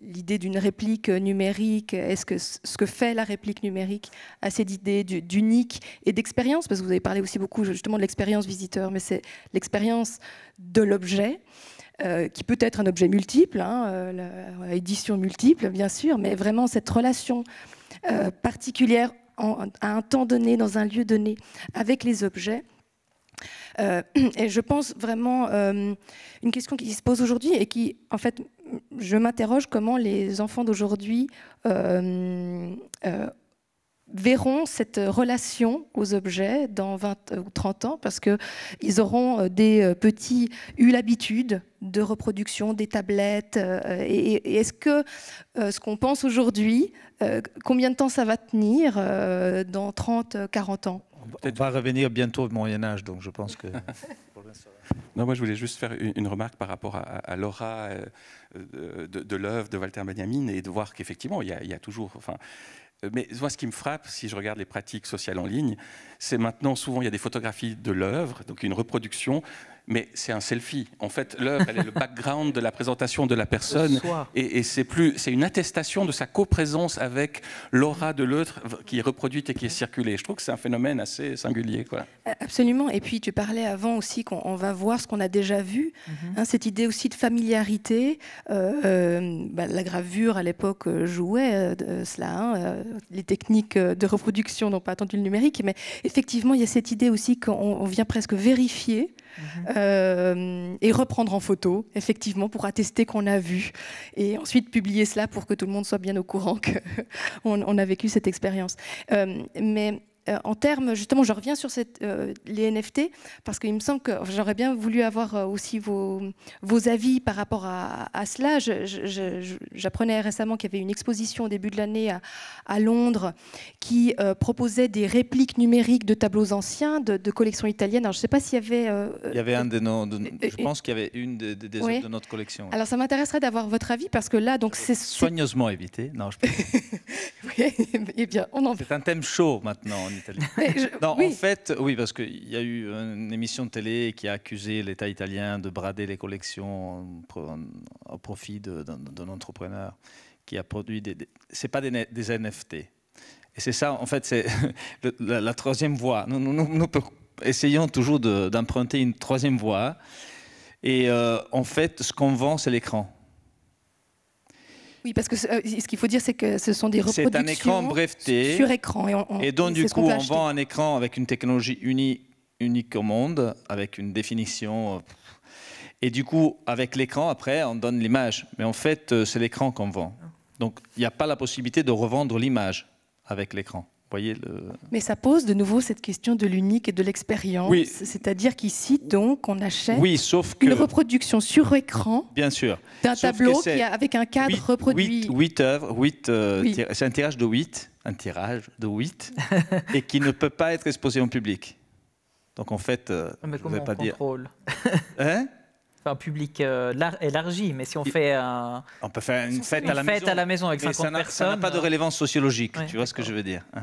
l'idée d'une réplique numérique. Est-ce que ce que fait la réplique numérique à cette idée d'unique et d'expérience Parce que vous avez parlé aussi beaucoup justement de l'expérience visiteur, mais c'est l'expérience de l'objet. Euh, qui peut être un objet multiple, hein, euh, édition multiple bien sûr, mais vraiment cette relation euh, particulière à un temps donné, dans un lieu donné, avec les objets. et je pense vraiment une question qui se pose aujourd'hui et qui en fait je m'interroge comment les enfants d'aujourd'hui euh, euh, verront cette relation aux objets dans 20 ou 30 ans parce qu'ils auront euh, des petits eu l'habitude de reproduction des tablettes et, est-ce que ce qu'on pense aujourd'hui combien de temps ça va tenir dans 30 40 ans
on va revenir bientôt au Moyen Âge donc je pense que Non, moi je voulais juste faire une remarque par rapport à,
l'aura euh, euh, de, l'œuvre de Walter Benjamin et de voir qu'effectivement il, y a toujours. Enfin, euh, mais moi, ce qui me frappe, si je regarde les pratiques sociales en ligne, c'est maintenant souvent il y a des photographies de l'œuvre, donc une reproduction mais c'est un selfie. En fait, l'œuvre, elle est le background de la présentation de la personne. Et, c'est plus, c'est une attestation de sa coprésence avec l'aura de l'autre qui est reproduite et qui est circulée. Je trouve que c'est un phénomène assez singulier. Quoi. Euh,
absolument. Et puis, tu parlais avant aussi qu'on va voir ce qu'on a déjà vu. Mhm. Hein, cette idée aussi de familiarité. Euh, euh, bah, la gravure, à l'époque, jouait cela. Hein, les techniques de reproduction n'ont pas attendu le numérique. Mais effectivement, il y a cette idée aussi qu'on vient presque vérifier Mhm. Euh, et reprendre en photo, effectivement, pour attester qu'on a vu, et ensuite publier cela pour que tout le monde soit bien au courant qu'on on a vécu cette expérience. Euh, mais euh, en termes, justement, je reviens sur cette, euh, les NFT, parce qu'il me semble que j'aurais bien voulu avoir euh, aussi vos, vos avis par rapport à, cela. J'apprenais récemment qu'il y avait une exposition au début de l'année à, Londres qui proposait des répliques numériques de tableaux anciens de, collections italiennes. je ne sais pas s'il y avait...
Il y avait un des noms, je pense qu'il y avait une des, de notre collection. Alors,
ça m'intéresserait d'avoir votre avis, parce que là, donc c'est...
Soigneusement évité. Non, je eh bien, on C'est un thème chaud maintenant en Italie. non, en fait, oui, parce qu'il y a eu une émission de télé qui a accusé l'État italien de brader les collections au profit d'un entrepreneur qui a produit des. C'est pas des, NFT. Et c'est ça, en fait, c'est la, troisième voie. Nous, essayons toujours d'emprunter une troisième voie. Et euh, en fait, ce qu'on vend, c'est l'écran.
Oui, parce que euh, ce qu'il faut dire, c'est que ce sont des reproductions sur écran. Et, donc, du coup, on, vend
un écran avec une technologie unique au monde, avec une définition. Euh, et du coup, avec l'écran, après, on donne l'image. Mais en fait, euh, c'est l'écran qu'on vend. Ah. Donc, il n'y a pas la possibilité de revendre l'image avec l'écran le...
Mais ça pose de nouveau cette question de l'unique et de l'expérience. C'est-à-dire qu'ici, donc, on achète une reproduction sur écran
Bien sûr. d'un tableau
avec un cadre reproduit.
Huit œuvres, euh, c'est un tirage de huit un tirage de huit, et qui ne peut pas être exposé en public. Donc en fait, euh, ah, on ne vais pas dire. hein
un public euh, élargi, mais si on fait
On peut faire une fête, à, la maison, avec 50 ça personnes. Ça n'a pas de euh, rélevance sociologique, tu vois ce que je veux dire. Hein.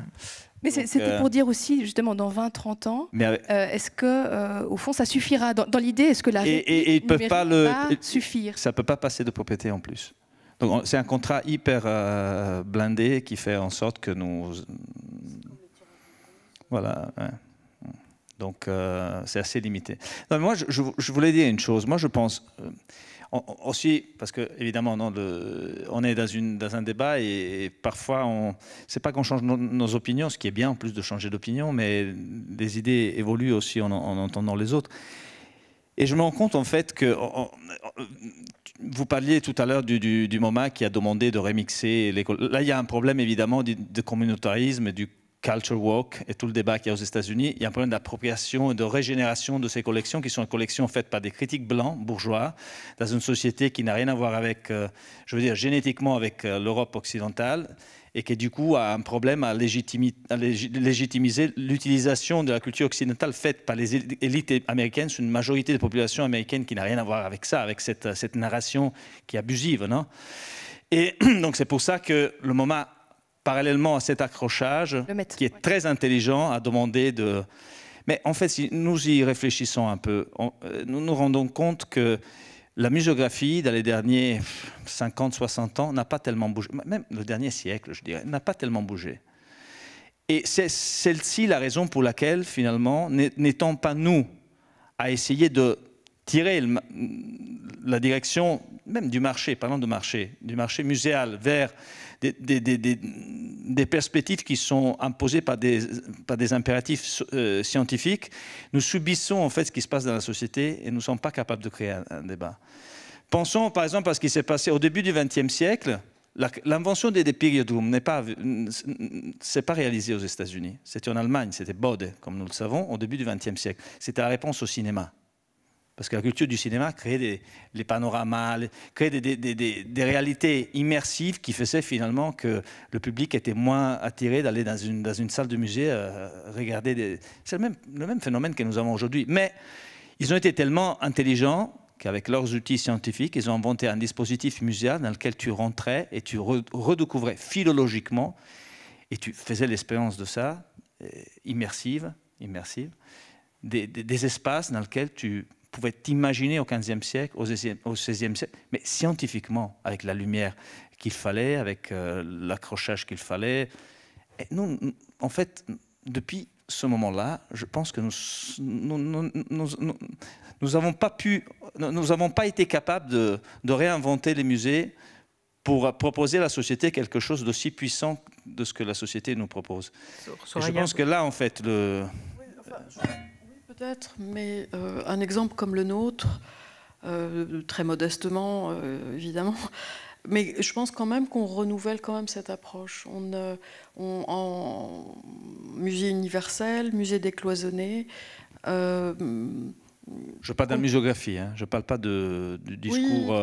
Mais c'était euh, pour dire
aussi, justement, dans 20, 30 ans, est-ce que, au fond, ça suffira Dans, l'idée, est-ce que la et, pas, le... suffire
Ça ne peut pas passer de propriété en plus. Donc c'est un contrat hyper blindé qui fait en sorte que nous... Voilà. Ouais. Hein. Donc, euh, c'est assez limité. moi, je, voulais dire une chose. Moi, je pense euh, aussi, parce que évidemment, on est dans, une, dans un débat et, parfois, on, c'est pas qu'on change nos opinions, ce qui est bien en plus de changer d'opinion, mais les idées évoluent aussi en, entendant les autres. Et je me rends compte en fait que vous parliez tout à l'heure du, du, MoMA qui a demandé de remixer. l'école. Là, il y a un problème évidemment de, communautarisme et du Culture Walk et tout le débat qu'il y a aux États-Unis, il y a un problème d'appropriation et de régénération de ces collections qui sont des collections faites par des critiques blancs, bourgeois, dans une société qui n'a rien à voir avec, euh, je veux dire, génétiquement avec euh, l'Europe occidentale et qui du coup a un problème à, légitimiser l'utilisation de la culture occidentale faite par les élites américaines sur une majorité de populations population américaine qui n'a rien à voir avec ça, avec cette, narration qui est abusive. Non et donc c'est pour ça que le moment parallèlement à cet accrochage, qui est très intelligent, a demander de... Mais en fait, si nous y réfléchissons un peu, euh, nous nous rendons compte que la muséographie, dans les derniers 50, 60 ans, n'a pas tellement bougé, même le dernier siècle, je dirais, n'a pas tellement bougé. Et c'est celle-ci la raison pour laquelle, finalement, n'étant pas nous à essayer de tirer la direction même du marché, parlant de marché, du marché muséal, vers des, des, perspectives qui sont imposées par des, impératifs euh, scientifiques, nous subissons en fait ce qui se passe dans la société et nous ne sommes pas capables de créer un, débat. Pensons par exemple à ce qui s'est passé au début du XXe siècle. L'invention des, des ce n'est pas, pas réalisé aux États-Unis. C'était en Allemagne, c'était Bode, comme nous le savons, au début du XXe siècle. C'était la réponse au cinéma. Parce que la culture du cinéma créait des, les panoramas, créait des, réalités immersives qui faisaient finalement que le public était moins attiré d'aller dans une, dans une, salle de musée euh, regarder regarder C'est le même, le même phénomène que nous avons aujourd'hui. Mais ils ont été tellement intelligents qu'avec leurs outils scientifiques, ils ont inventé un dispositif muséal dans lequel tu rentrais et tu redécouvrais philologiquement, et tu faisais l'expérience de ça, euh, immersive, immersive des, des espaces dans lesquels tu pouvait imaginer au XVe siècle, au XVIe siècle, mais scientifiquement, avec la lumière qu'il fallait, avec euh, l'accrochage qu'il fallait. Et nous, en fait, depuis ce moment-là, je pense que nous nous, pas pu, nous pas été capables de, réinventer les musées pour proposer à la société quelque chose d'aussi puissant de ce que la société nous propose. je pense que là, en fait, le
peut-être, mais euh, un exemple comme le nôtre, euh, très modestement euh, évidemment, mais je pense quand même qu'on renouvelle quand même cette approche. On, on en musée universel, musée décloisonné. je
parle de la muséographie, hein. je ne parle pas de, du discours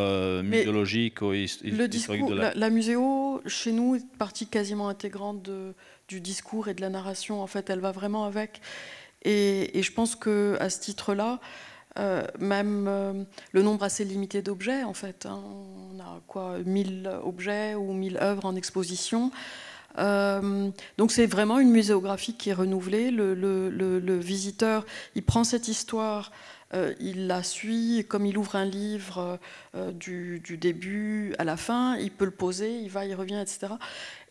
muséologique ou historique de la... la...
muséo, chez nous, est partie quasiment intégrante de, du discours et de la narration. En fait, elle va vraiment avec. Et, je pense que à ce titre-là, euh, même euh, le nombre assez limité d'objets, en fait. Hein. on a quoi 1000 objets ou 1000 œuvres en exposition. Euh, donc c'est vraiment une muséographie qui est renouvelée. Le, visiteur, il prend cette histoire, il la suit, comme il ouvre un livre du, du, début à la fin, il peut le poser, il va, il revient, etc.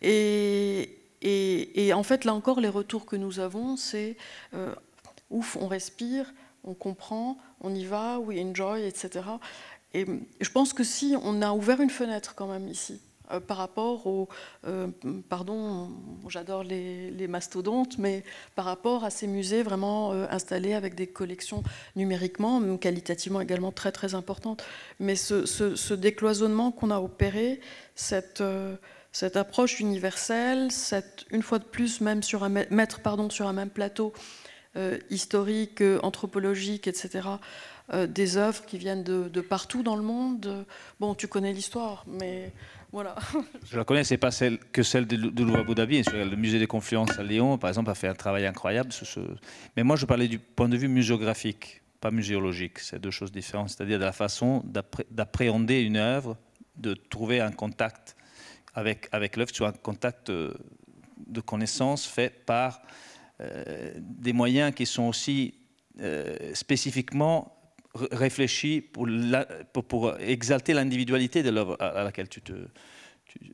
Et, et, en fait, là encore, les retours que nous avons, c'est euh, ouf, on respire, on comprend, on y va, we enjoy, etc. Et je pense que si on a ouvert une fenêtre quand même ici, euh, par rapport aux... Euh, pardon, j'adore les, mastodontes, mais par rapport à ces musées vraiment installés avec des collections numériquement, mais qualitativement également très très importantes. Mais ce, ce décloisonnement qu'on a opéré, cette cette approche universelle, cette, une fois de plus, même sur un, mettre pardon, sur un même plateau euh, historique, euh, anthropologique, etc., euh, des œuvres qui viennent de, partout dans le monde. Bon, tu connais l'histoire, mais voilà.
Je la connais, c'est pas celle que celle de, de Louvre Abu Dhabi. Le musée des Confluences à Lyon, par exemple, a fait un travail incroyable. Mais moi, je parlais du point de vue muséographique, pas muséologique. C'est deux choses différentes, c'est-à-dire de la façon d'appréhender une œuvre, de trouver un contact avec, l'œuvre, tu as un contact euh, de connaissance fait par euh, des moyens qui sont aussi euh, spécifiquement réfléchis pour, pour, exalter l'individualité de l'œuvre à laquelle tu te,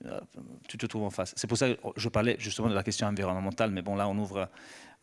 euh, tu, te trouves en face. C'est pour ça que je parlais justement de la question environnementale, mais bon, là, on ouvre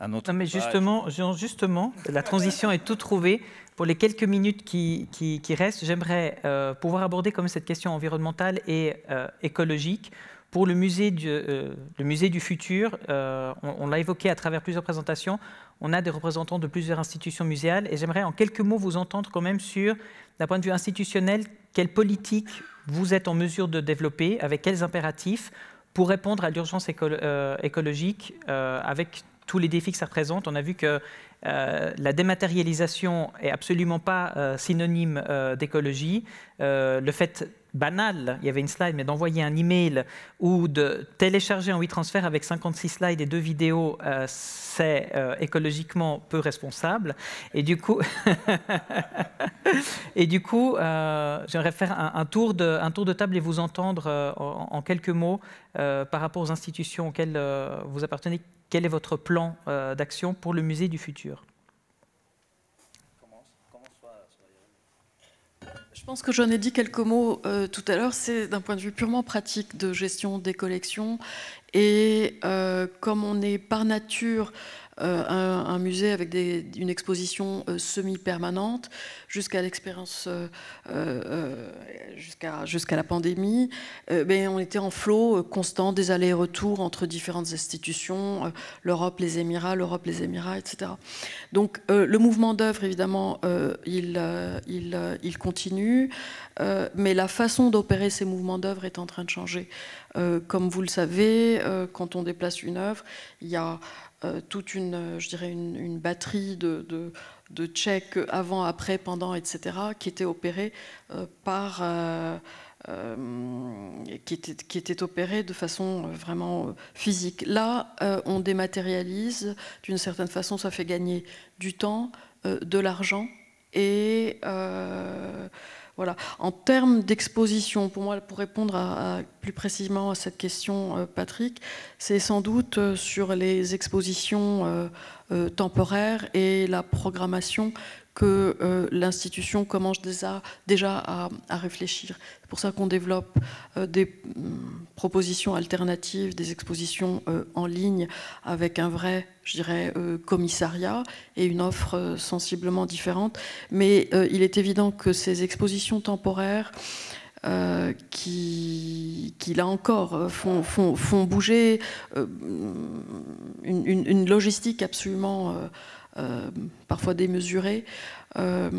un autre. Non, mais justement, justement, la
transition est tout trouvée. Pour les quelques minutes qui, qui, restent, j'aimerais euh, pouvoir aborder comme cette question environnementale et euh, écologique. Pour le musée du, le musée du futur, on, on l'a évoqué à travers plusieurs présentations, on a des représentants de plusieurs institutions muséales et j'aimerais en quelques mots vous entendre quand même sur, d'un point de vue institutionnel, quelle politique vous êtes en mesure de développer, avec quels impératifs, pour répondre à l'urgence euh, écologique euh, avec tous les défis que ça représente. On a vu que euh, la dématérialisation est absolument pas synonyme d'écologie. le fait banal, il y avait une slide, mais d'envoyer un email ou de télécharger en WeTransfer avec 56 slides et deux vidéos, euh, c'est euh, écologiquement peu responsable. Et du coup, et du coup, euh, j'aimerais faire un, tour de, un tour de table et vous entendre en, quelques mots par rapport aux institutions auxquelles vous appartenez. Quel est votre plan d'action pour le musée du futur
Je pense que j'en ai dit quelques mots euh, tout à l'heure. C'est d'un point de vue purement pratique de gestion des collections. Et euh, comme on est par nature euh, un, musée avec une exposition euh, semi-permanente jusqu'à l'expérience, euh, euh jusqu'à la pandémie. mais ben, on était en flot constant, des allers-retours entre différentes institutions, l'Europe, les Émirats, l'Europe, les Émirats, etc. Donc le mouvement d'œuvre, évidemment, il, il, il, continue, mais la façon d'opérer ces mouvements d'œuvre est en train de changer. comme vous le savez, quand on déplace une œuvre, il y a euh, toute une, euh, je dirais une, batterie de, de, de checks avant, après, pendant, etc., qui était opérée euh, par... Qui était, qui, était, de façon vraiment physique. Là, on dématérialise, d'une certaine façon, ça fait gagner du temps, de l'argent, et voilà. En termes d'exposition, pour moi, pour répondre à, plus précisément à cette question, euh, Patrick, c'est sans doute euh, sur les expositions euh, temporaires et la programmation que euh, l'institution commence déjà, déjà à, réfléchir. C'est pour ça qu'on développe euh, des mm, propositions alternatives, des expositions euh, en ligne avec un vrai, je dirais, commissariat et une offre sensiblement différente. Mais il est évident que ces expositions temporaires qui, qui, là encore, font, font, font bouger mm, une, logistique absolument... Euh, parfois démesurées, euh,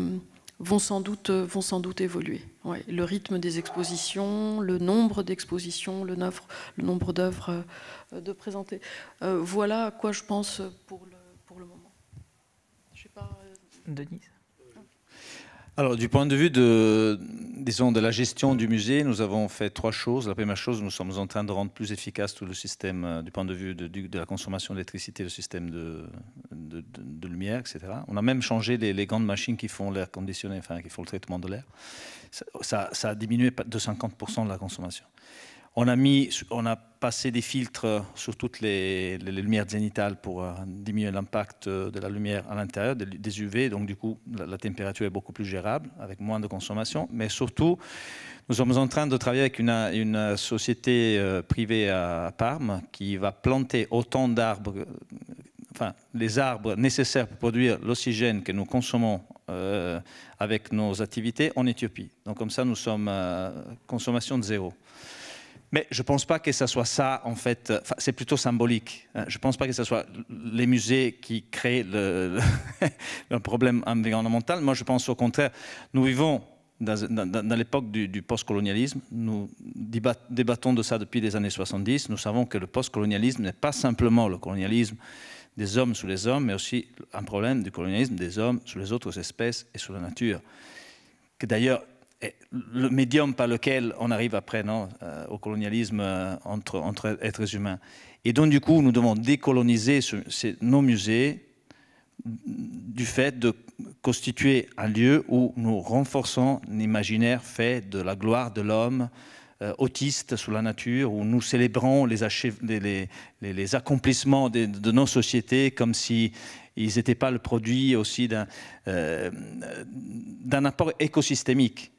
vont, sans doute, euh, vont sans doute évoluer. le rythme des expositions, le nombre d'expositions, le, le, nombre d'œuvres de présenter. voilà à quoi je pense pour le, pour le moment.
Je sais pas. Denise
alors, du point de vue de, de la gestion du musée, nous avons fait trois choses. La première chose, nous sommes en train de rendre plus efficace tout le système, euh, du point de vue de, la consommation d'électricité, le système de, de, lumière, etc. On a même changé les, grandes machines qui font l'air conditionné, enfin, qui font le traitement de l'air. Ça, ça, a diminué de 50% de la consommation. On a, mis, on a passé des filtres euh, sur toutes les, lumières zénitales pour euh, diminuer l'impact euh, de la lumière à l'intérieur des UV. Donc, du coup, la, température est beaucoup plus gérable, avec moins de consommation. Mais surtout, nous sommes en train de travailler avec une, société privée à Parme qui va planter autant d'arbres, enfin, les arbres nécessaires pour produire l'oxygène que nous consommons avec nos activités en Éthiopie. Donc, comme ça, nous sommes consommation de zéro. Mais je ne pense pas que ce soit ça, en fait. c'est plutôt symbolique. Hein. Je ne pense pas que ce soit les musées qui créent le, problème environnemental. Moi, je pense au contraire. Nous vivons dans, l'époque du, du postcolonialisme. Nous débattons de ça depuis les années 70. Nous savons que le postcolonialisme n'est pas simplement le colonialisme des hommes sous les hommes, mais aussi un problème du colonialisme des hommes sous les autres espèces et sur la nature. Que d'ailleurs, le médium par lequel on arrive après non, euh, au colonialisme euh, entre, êtres humains. Et donc, du coup, nous devons décoloniser nos musées du fait de constituer un lieu où nous renforçons l'imaginaire fait de la gloire de l'homme euh, autiste sous la nature, où nous célébrons les, accomplissements de, nos sociétés comme si ils n'étaient pas le produit aussi d'un apport écosystémique.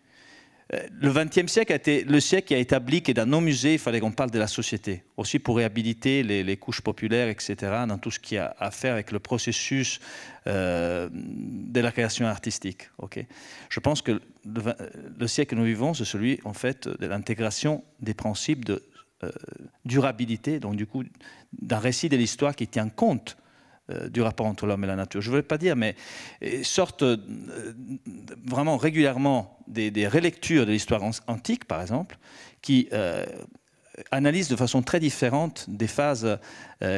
Euh, le XXe siècle a été le siècle qui a établi que dans nos musées, il fallait qu'on parle de la société, aussi pour réhabiliter les, couches populaires, etc., dans tout ce qui a à faire avec le processus euh, de la création artistique. Je pense que le, siècle que nous vivons, c'est celui, en fait, de l'intégration des principes de euh, durabilité, donc du coup, d'un récit de l'histoire qui tient compte euh, du rapport entre l'homme et la nature. Je ne veux pas dire, mais euh, sortent euh, vraiment régulièrement des, des relectures de l'histoire antique, par exemple, qui analysent de façon très différente des phases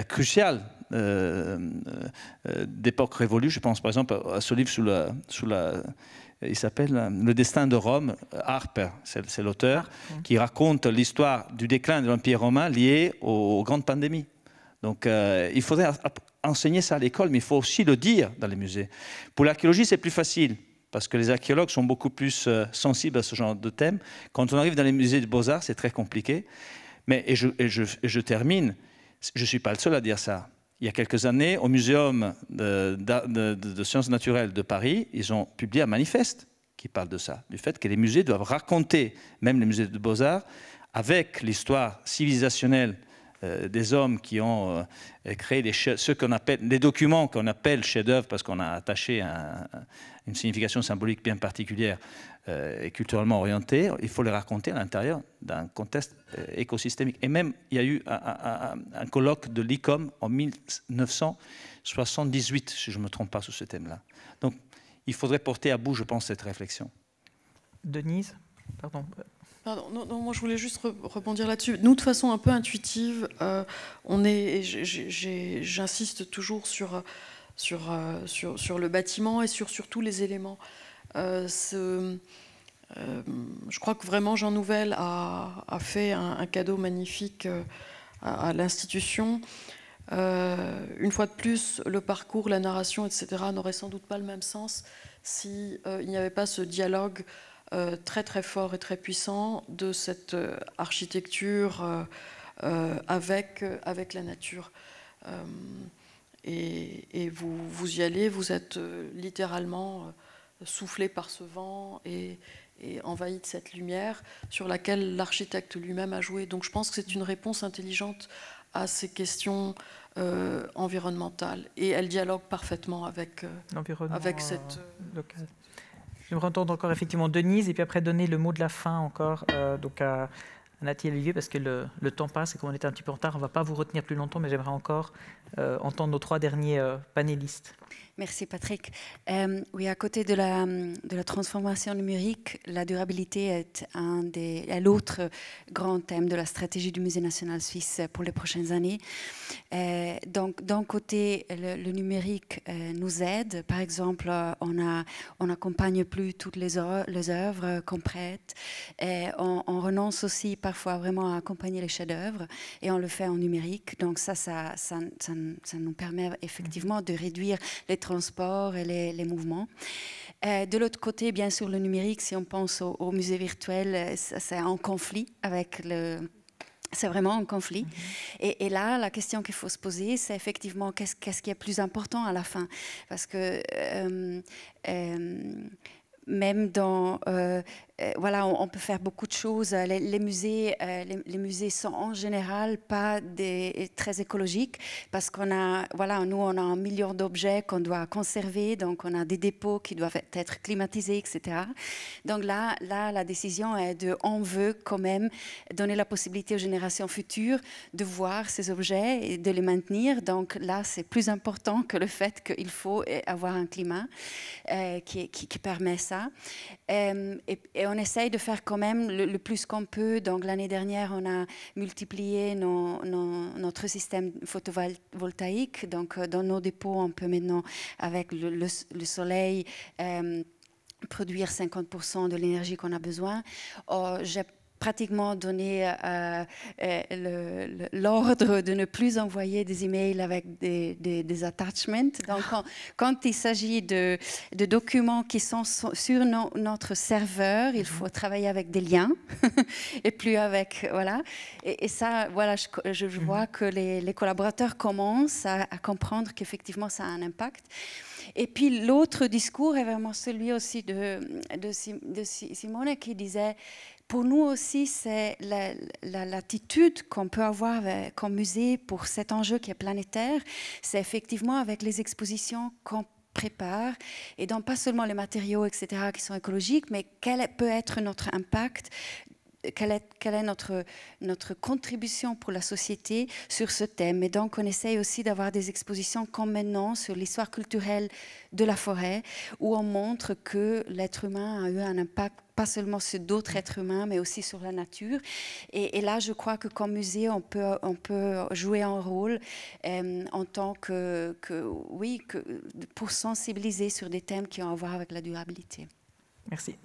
cruciales euh, d'époque révolue. Je pense par exemple à ce livre il s'appelle Le destin de Rome, Harper, c'est l'auteur, qui raconte l'histoire du déclin de l'Empire romain lié aux, grandes pandémies. Donc il faudrait enseigner ça à l'école, mais il faut aussi le dire dans les musées. Pour l'archéologie, c'est plus facile, parce que les archéologues sont beaucoup plus euh, sensibles à ce genre de thème. Quand on arrive dans les musées de beaux-arts, c'est très compliqué. Mais, et je, je, termine, je ne suis pas le seul à dire ça. Il y a quelques années, au Muséum de, de sciences naturelles de Paris, ils ont publié un manifeste qui parle de ça, du fait que les musées doivent raconter, même les musées de beaux-arts, avec l'histoire civilisationnelle euh, des hommes qui ont euh, créé des, documents qu'on appelle chefs-d'œuvre parce qu'on a attaché une signification symbolique bien particulière euh, et culturellement orientée. Il faut les raconter à l'intérieur d'un contexte écosystémique. Et même, il y a eu un, un colloque de l'ICOM en 1978, si je ne me trompe pas, sur ce thème-là. Donc, il faudrait porter à bout, je pense, cette réflexion.
Denise, pardon.
Pardon, non, moi je voulais juste rebondir là-dessus. Nous, de façon un peu intuitive, euh, on est, j'insiste toujours sur, euh, sur, sur, le bâtiment et sur, tous les éléments. Euh, je crois que vraiment Jean Nouvel a, fait un, cadeau magnifique à, l'institution. une fois de plus, le parcours, la narration, etc., n'aurait sans doute pas le même sens s'il si, il n'y avait pas ce dialogue euh, très très fort et très puissant de cette euh, architecture euh, avec, avec la nature. Et, vous, vous, y allez, vous êtes littéralement soufflé par ce vent et, envahi de cette lumière sur laquelle l'architecte lui-même a joué. Donc je pense que c'est une réponse intelligente à ces questions environnementales et elle dialogue parfaitement avec, avec cette
je me entendre encore effectivement Denise et puis après donner le mot de la fin encore euh, donc à, Nathalie et Olivier parce que le, temps passe et comme on est un petit peu en retard. On ne va pas vous retenir plus longtemps, mais j'aimerais encore euh, entendre nos trois derniers euh, panélistes. Merci Patrick. Euh,
oui, à côté de la, de la, transformation numérique, la durabilité est un des, l'autre grand thème de la stratégie du Musée national suisse pour les prochaines années. donc, d'un côté, le, numérique nous aide. Par exemple, on, a, on accompagne plus toutes les, œuvres qu'on prête. Et on, renonce aussi parfois vraiment à accompagner les chefs-d'œuvre et on le fait en numérique. Donc ça, ça, ça, ça ça, nous permet mhm. effectivement de réduire les transports et les, mouvements. Euh, de l'autre côté, bien sûr, le numérique, si on pense au, musée virtuel, euh, c'est en conflit avec le, c'est vraiment un conflit. Mhm. et, là, la question qu'il faut se poser, c'est effectivement qu'est-ce qui est plus important à la fin Parce que euh, même dans euh, voilà, on, peut faire beaucoup de choses. Euh, les, musées, euh, les, musées sont en général pas des, très écologiques parce qu'on a, voilà, nous on a un million d'objets qu'on doit conserver, donc on a des dépôts qui doivent être climatisés, etc. Donc là, là, la décision est de, on veut quand même donner la possibilité aux générations futures de voir ces objets et de les maintenir. Donc là, c'est plus important que le fait qu'il faut avoir un climat qui, permet ça. et on essaye de faire quand même le, plus qu'on peut. Donc l'année dernière, on a multiplié notre système photovoltaïque. Donc euh, dans nos dépôts, on peut maintenant, avec le, soleil, euh, produire 50% de l'énergie qu'on a besoin. Oh, pratiquement donné euh, euh, l'ordre de ne plus envoyer des emails avec des, attachments. Donc, quand, il s'agit de, de, documents qui sont sur notre serveur, il faut travailler avec des liens et plus avec voilà. Et, ça, voilà, je, mhm. vois que les, collaborateurs commencent à, comprendre qu'effectivement ça a un impact. Et puis l'autre discours est vraiment celui aussi de, de, de Simone qui disait pour nous aussi, c'est l'attitude qu'on peut avoir euh, comme musée pour cet enjeu qui est planétaire. C'est effectivement avec les expositions qu'on prépare et donc pas seulement les matériaux, etc., qui sont écologiques, mais quel peut être notre impact quelle est, notre, notre contribution pour la société sur ce thème. Et donc, on essaye aussi d'avoir des expositions comme maintenant sur l'histoire culturelle de la forêt, où on montre que l'être humain a eu un impact pas seulement sur d'autres êtres humains, mais aussi sur la nature. Et, là, je crois que comme musée, on peut, on peut jouer un rôle euh, en tant que, que oui, pour sensibiliser sur des thèmes qui ont à voir avec la durabilité.
Merci.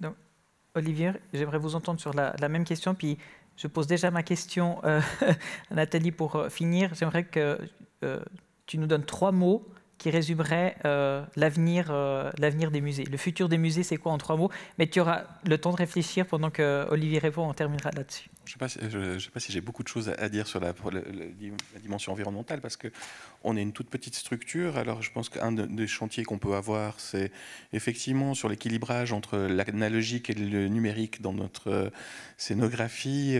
Olivier, j'aimerais vous entendre sur la, même question, puis je pose déjà ma question à euh, Nathalie pour euh, finir. J'aimerais que euh, tu nous donnes trois mots qui résumerait euh, l'avenir, euh, l'avenir des musées. Le futur des musées, c'est quoi en trois mots Mais tu auras le temps de réfléchir pendant que euh, Olivier répond, on
terminera là-dessus. Je ne sais pas si, j'ai beaucoup de choses à dire sur la, dimension environnementale, parce qu'on est une toute petite structure. Alors je pense qu'un des chantiers qu'on peut avoir, c'est effectivement sur l'équilibrage entre l'analogique et le numérique dans notre scénographie.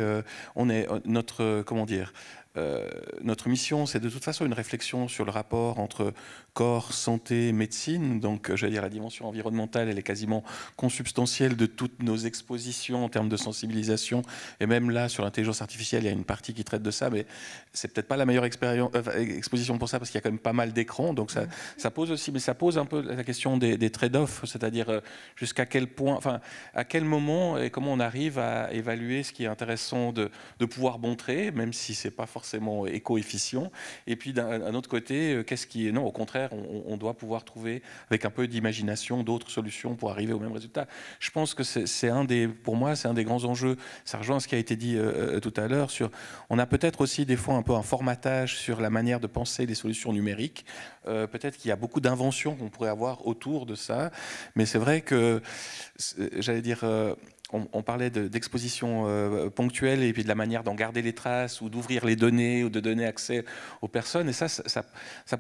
on est notre, comment dire, euh, notre mission, c'est de toute façon une réflexion sur le rapport entre corps, santé, médecine. Donc, euh, j'allais dire, la dimension environnementale, elle est quasiment consubstantielle de toutes nos expositions en termes de sensibilisation. Et même là, sur l'intelligence artificielle, il y a une partie qui traite de ça, mais c'est peut-être pas la meilleure euh, exposition pour ça, parce qu'il y a quand même pas mal d'écrans. Donc, ça, mmh. pose aussi, mais ça pose un peu la question des, des trade-offs, c'est-à-dire jusqu'à quel point, enfin, à quel moment et comment on arrive à évaluer ce qui est intéressant de, de pouvoir montrer, même si c'est pas forcément forcément éco-efficient. Et puis d'un autre côté, euh, qu'est-ce qui est Non, au contraire, on, doit pouvoir trouver avec un peu d'imagination d'autres solutions pour arriver au même résultat. Je pense que c'est un des, pour moi, c'est un des grands enjeux. Ça rejoint ce qui a été dit euh, euh, tout à l'heure sur. On a peut-être aussi des fois un peu un formatage sur la manière de penser des solutions numériques. peut-être qu'il y a beaucoup d'inventions qu'on pourrait avoir autour de ça, mais c'est vrai que, j'allais dire on, parlait d'exposition euh, ponctuelle et puis de la manière d'en garder les traces ou d'ouvrir les données ou de donner accès aux personnes. Et ça, ça,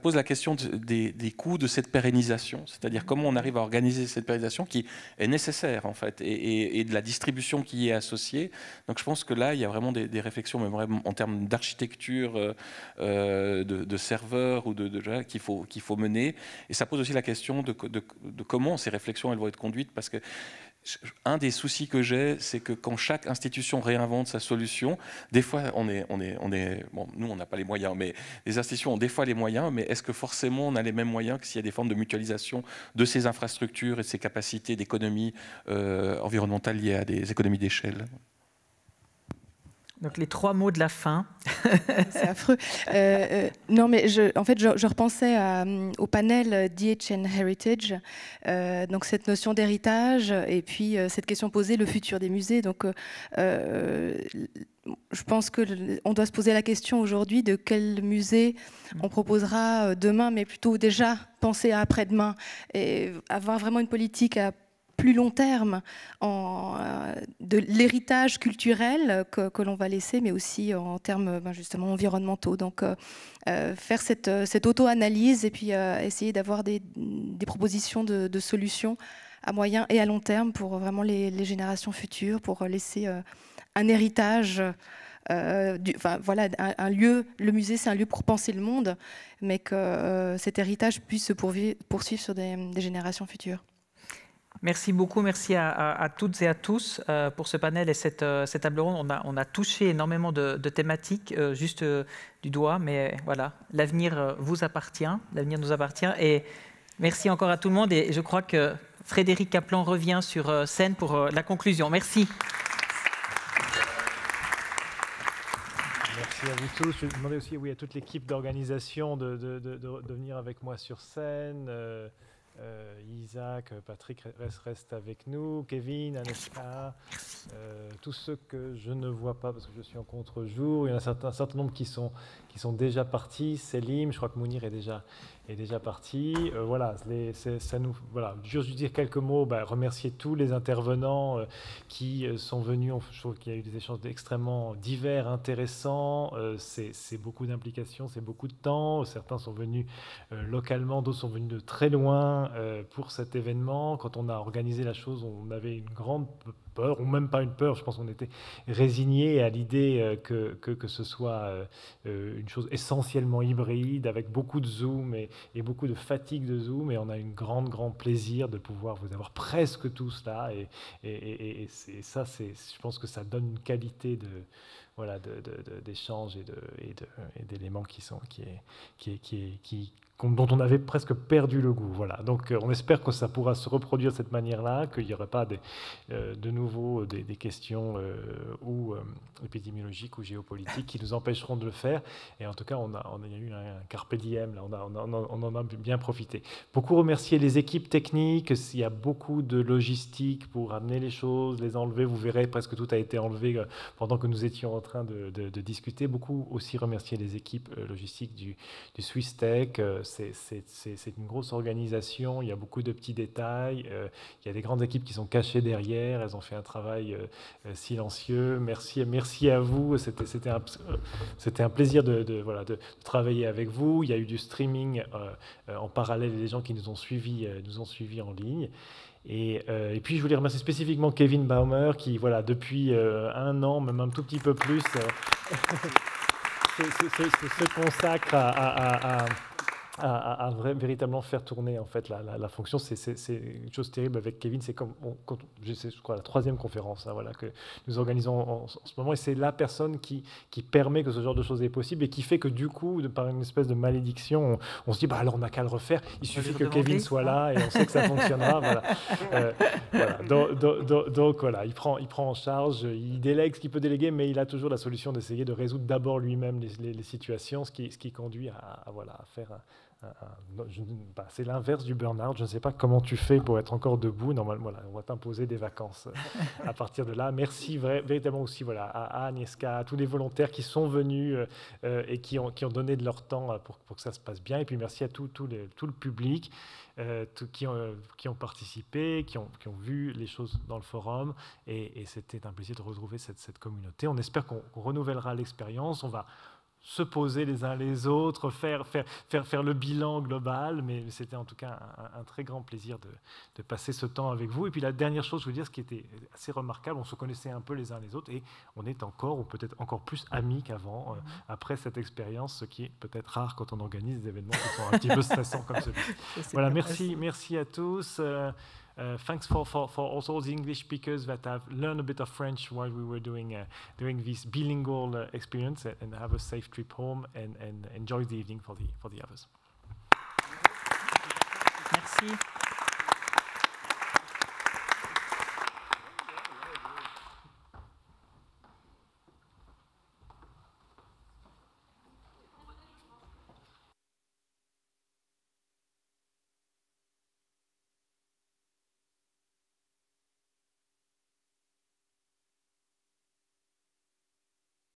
pose la question des, coûts de cette pérennisation, c'est-à-dire mmh. comment on arrive à organiser cette pérennisation qui est nécessaire en fait et, de la distribution qui y est associée. Donc je pense que là, il y a vraiment des, réflexions, même en termes d'architecture, euh, euh, de, serveurs ou de, qu'il faut, qu'il faut mener. Et ça pose aussi la question de, comment ces réflexions elles vont être conduites parce que un des soucis que j'ai, c'est que quand chaque institution réinvente sa solution, des fois, on est, bon, nous, on n'a pas les moyens, mais les institutions ont des fois les moyens, mais est-ce que forcément on a les mêmes moyens que s'il y a des formes de mutualisation de ces infrastructures et de ces capacités d'économie euh, environnementale liées à des économies d'échelle
donc les trois mots de la fin. C'est affreux. Euh, euh, non,
mais je, en fait, je, repensais euh, au panel DHN Heritage, donc cette notion d'héritage et puis cette question posée, le futur des musées. Donc je pense qu'on doit se poser la question aujourd'hui de quel musée on proposera demain, mais plutôt déjà penser à après-demain et avoir vraiment une politique à plus long terme en, euh, de l'héritage culturel que, l'on va laisser, mais aussi en termes ben, justement environnementaux. Donc euh, euh, faire cette, auto-analyse et puis essayer d'avoir des, propositions de, solutions à moyen et à long terme pour vraiment les, générations futures, pour laisser un héritage. enfin, voilà, un, lieu, le musée, c'est un lieu pour penser le monde, mais que cet héritage puisse se poursuivre sur des générations futures.
Merci beaucoup, merci à, toutes et à tous euh, pour ce panel et cette, euh, table ronde. On a, touché énormément de, thématiques, euh, juste du doigt, mais voilà, l'avenir vous appartient, l'avenir nous appartient. Et merci encore à tout le monde. Et je crois que Frédéric Caplan revient sur scène pour la conclusion. Merci.
Merci à vous tous. Je vais demander aussi oui, à toute l'équipe d'organisation de, de, de, venir avec moi sur scène. Euh, Isaac, euh, Patrick reste, avec nous, Kevin, Aneska, euh, tous ceux que je ne vois pas parce que je suis en contre-jour. Il y en a un certain nombre qui sont, sont déjà partis. Selim, je crois que Mounir est déjà, est déjà parti. Euh, voilà, les, ça nous, voilà, juste dire quelques mots, bah, remercier tous les intervenants euh, qui euh, sont venus. je trouve qu'il y a eu des échanges extrêmement divers, intéressants. c'est beaucoup d'implications, c'est beaucoup de temps. Certains sont venus localement, d'autres sont venus de très loin pour cet événement. Quand on a organisé la chose, on avait une grande peur, ou même pas une peur, je pense qu'on était résigné à l'idée euh, que, que, ce soit euh, euh, une chose essentiellement hybride, avec beaucoup de zoom et, beaucoup de fatigue de zoom, et on a une grande, grand plaisir de pouvoir vous avoir presque tous là, et, et, et ça, c'est, je pense que ça donne une qualité de voilà d'échanges de, de, et d'éléments qui sont qui est, qui, est, qui, est, qui dont on avait presque perdu le goût. Voilà. Donc euh, on espère que ça pourra se reproduire de cette manière-là, qu'il n'y aura pas euh, de nouveau des, questions euh, ou épidémiologiques ou géopolitiques qui nous empêcheront de le faire. Et en tout cas, on a, a eu un carpe diem, là. On, en a bien profité. Beaucoup remercier les équipes techniques, il y a beaucoup de logistique pour amener les choses, les enlever. Vous verrez, presque tout a été enlevé pendant que nous étions en train de, discuter. Beaucoup aussi remercier les équipes logistiques du, du Swiss Tech c'est une grosse organisation, il y a beaucoup de petits détails, euh, il y a des grandes équipes qui sont cachées derrière, elles ont fait un travail euh, euh, silencieux. Merci, merci à vous, c'était un, un plaisir de, voilà, de, travailler avec vous. Il y a eu du streaming en parallèle des gens qui nous ont suivis, nous ont suivis en ligne. Et, puis je voulais remercier spécifiquement Kevin Baumer qui, voilà, depuis un an, même un tout petit peu plus, se, consacre à à, véritablement faire tourner en fait la, fonction. C'est une chose terrible avec Kevin, c'est comme je crois la troisième conférence hein, voilà, que nous organisons en, ce moment, et c'est la personne qui, permet que ce genre de choses est possible et qui fait que du coup, de, par une espèce de malédiction, on, se dit bah alors on n'a qu'à le refaire, il suffit que Kevin soit là et on sait que ça fonctionnera. voilà. Euh, donc, voilà, il prend, il prend en charge, il délègue ce qu'il peut déléguer, mais il a toujours la solution d'essayer de résoudre d'abord lui-même les, situations, ce qui, ce qui conduit à voilà, à faire euh, euh, bah, c'est l'inverse du burn-out. Je ne sais pas comment tu fais pour être encore debout. Normalement, voilà, on va t'imposer des vacances euh, à partir de là. Merci vrai, véritablement aussi voilà, à Agnieszka, à tous les volontaires qui sont venus et qui ont, qui ont donné de leur temps pour, que ça se passe bien. Et puis merci à tout, tout le public tout, qui, ont, participé, qui ont, vu les choses dans le forum. Et, c'était un plaisir de retrouver cette, cette communauté. On espère qu'on renouvellera l'expérience. On va se poser les uns les autres, faire, faire, faire, faire le bilan global, mais c'était en tout cas un, très grand plaisir de, de, passer ce temps avec vous. Et puis la dernière chose, je veux dire, ce qui était assez remarquable, on se connaissait un peu les uns les autres et on est encore, ou peut-être encore plus amis qu'avant, euh, mm-hmm. après cette expérience, ce qui est peut-être rare quand on organise des événements qui sont un petit peu stressants comme celui-ci. Voilà, merci, merci à tous. Euh, Uh, thanks for, for, for also all the English speakers that have learned a bit of French while we were doing uh, doing this bilingual uh, experience, and, and, have a safe trip home and, and enjoy the evening for the for the others. Merci.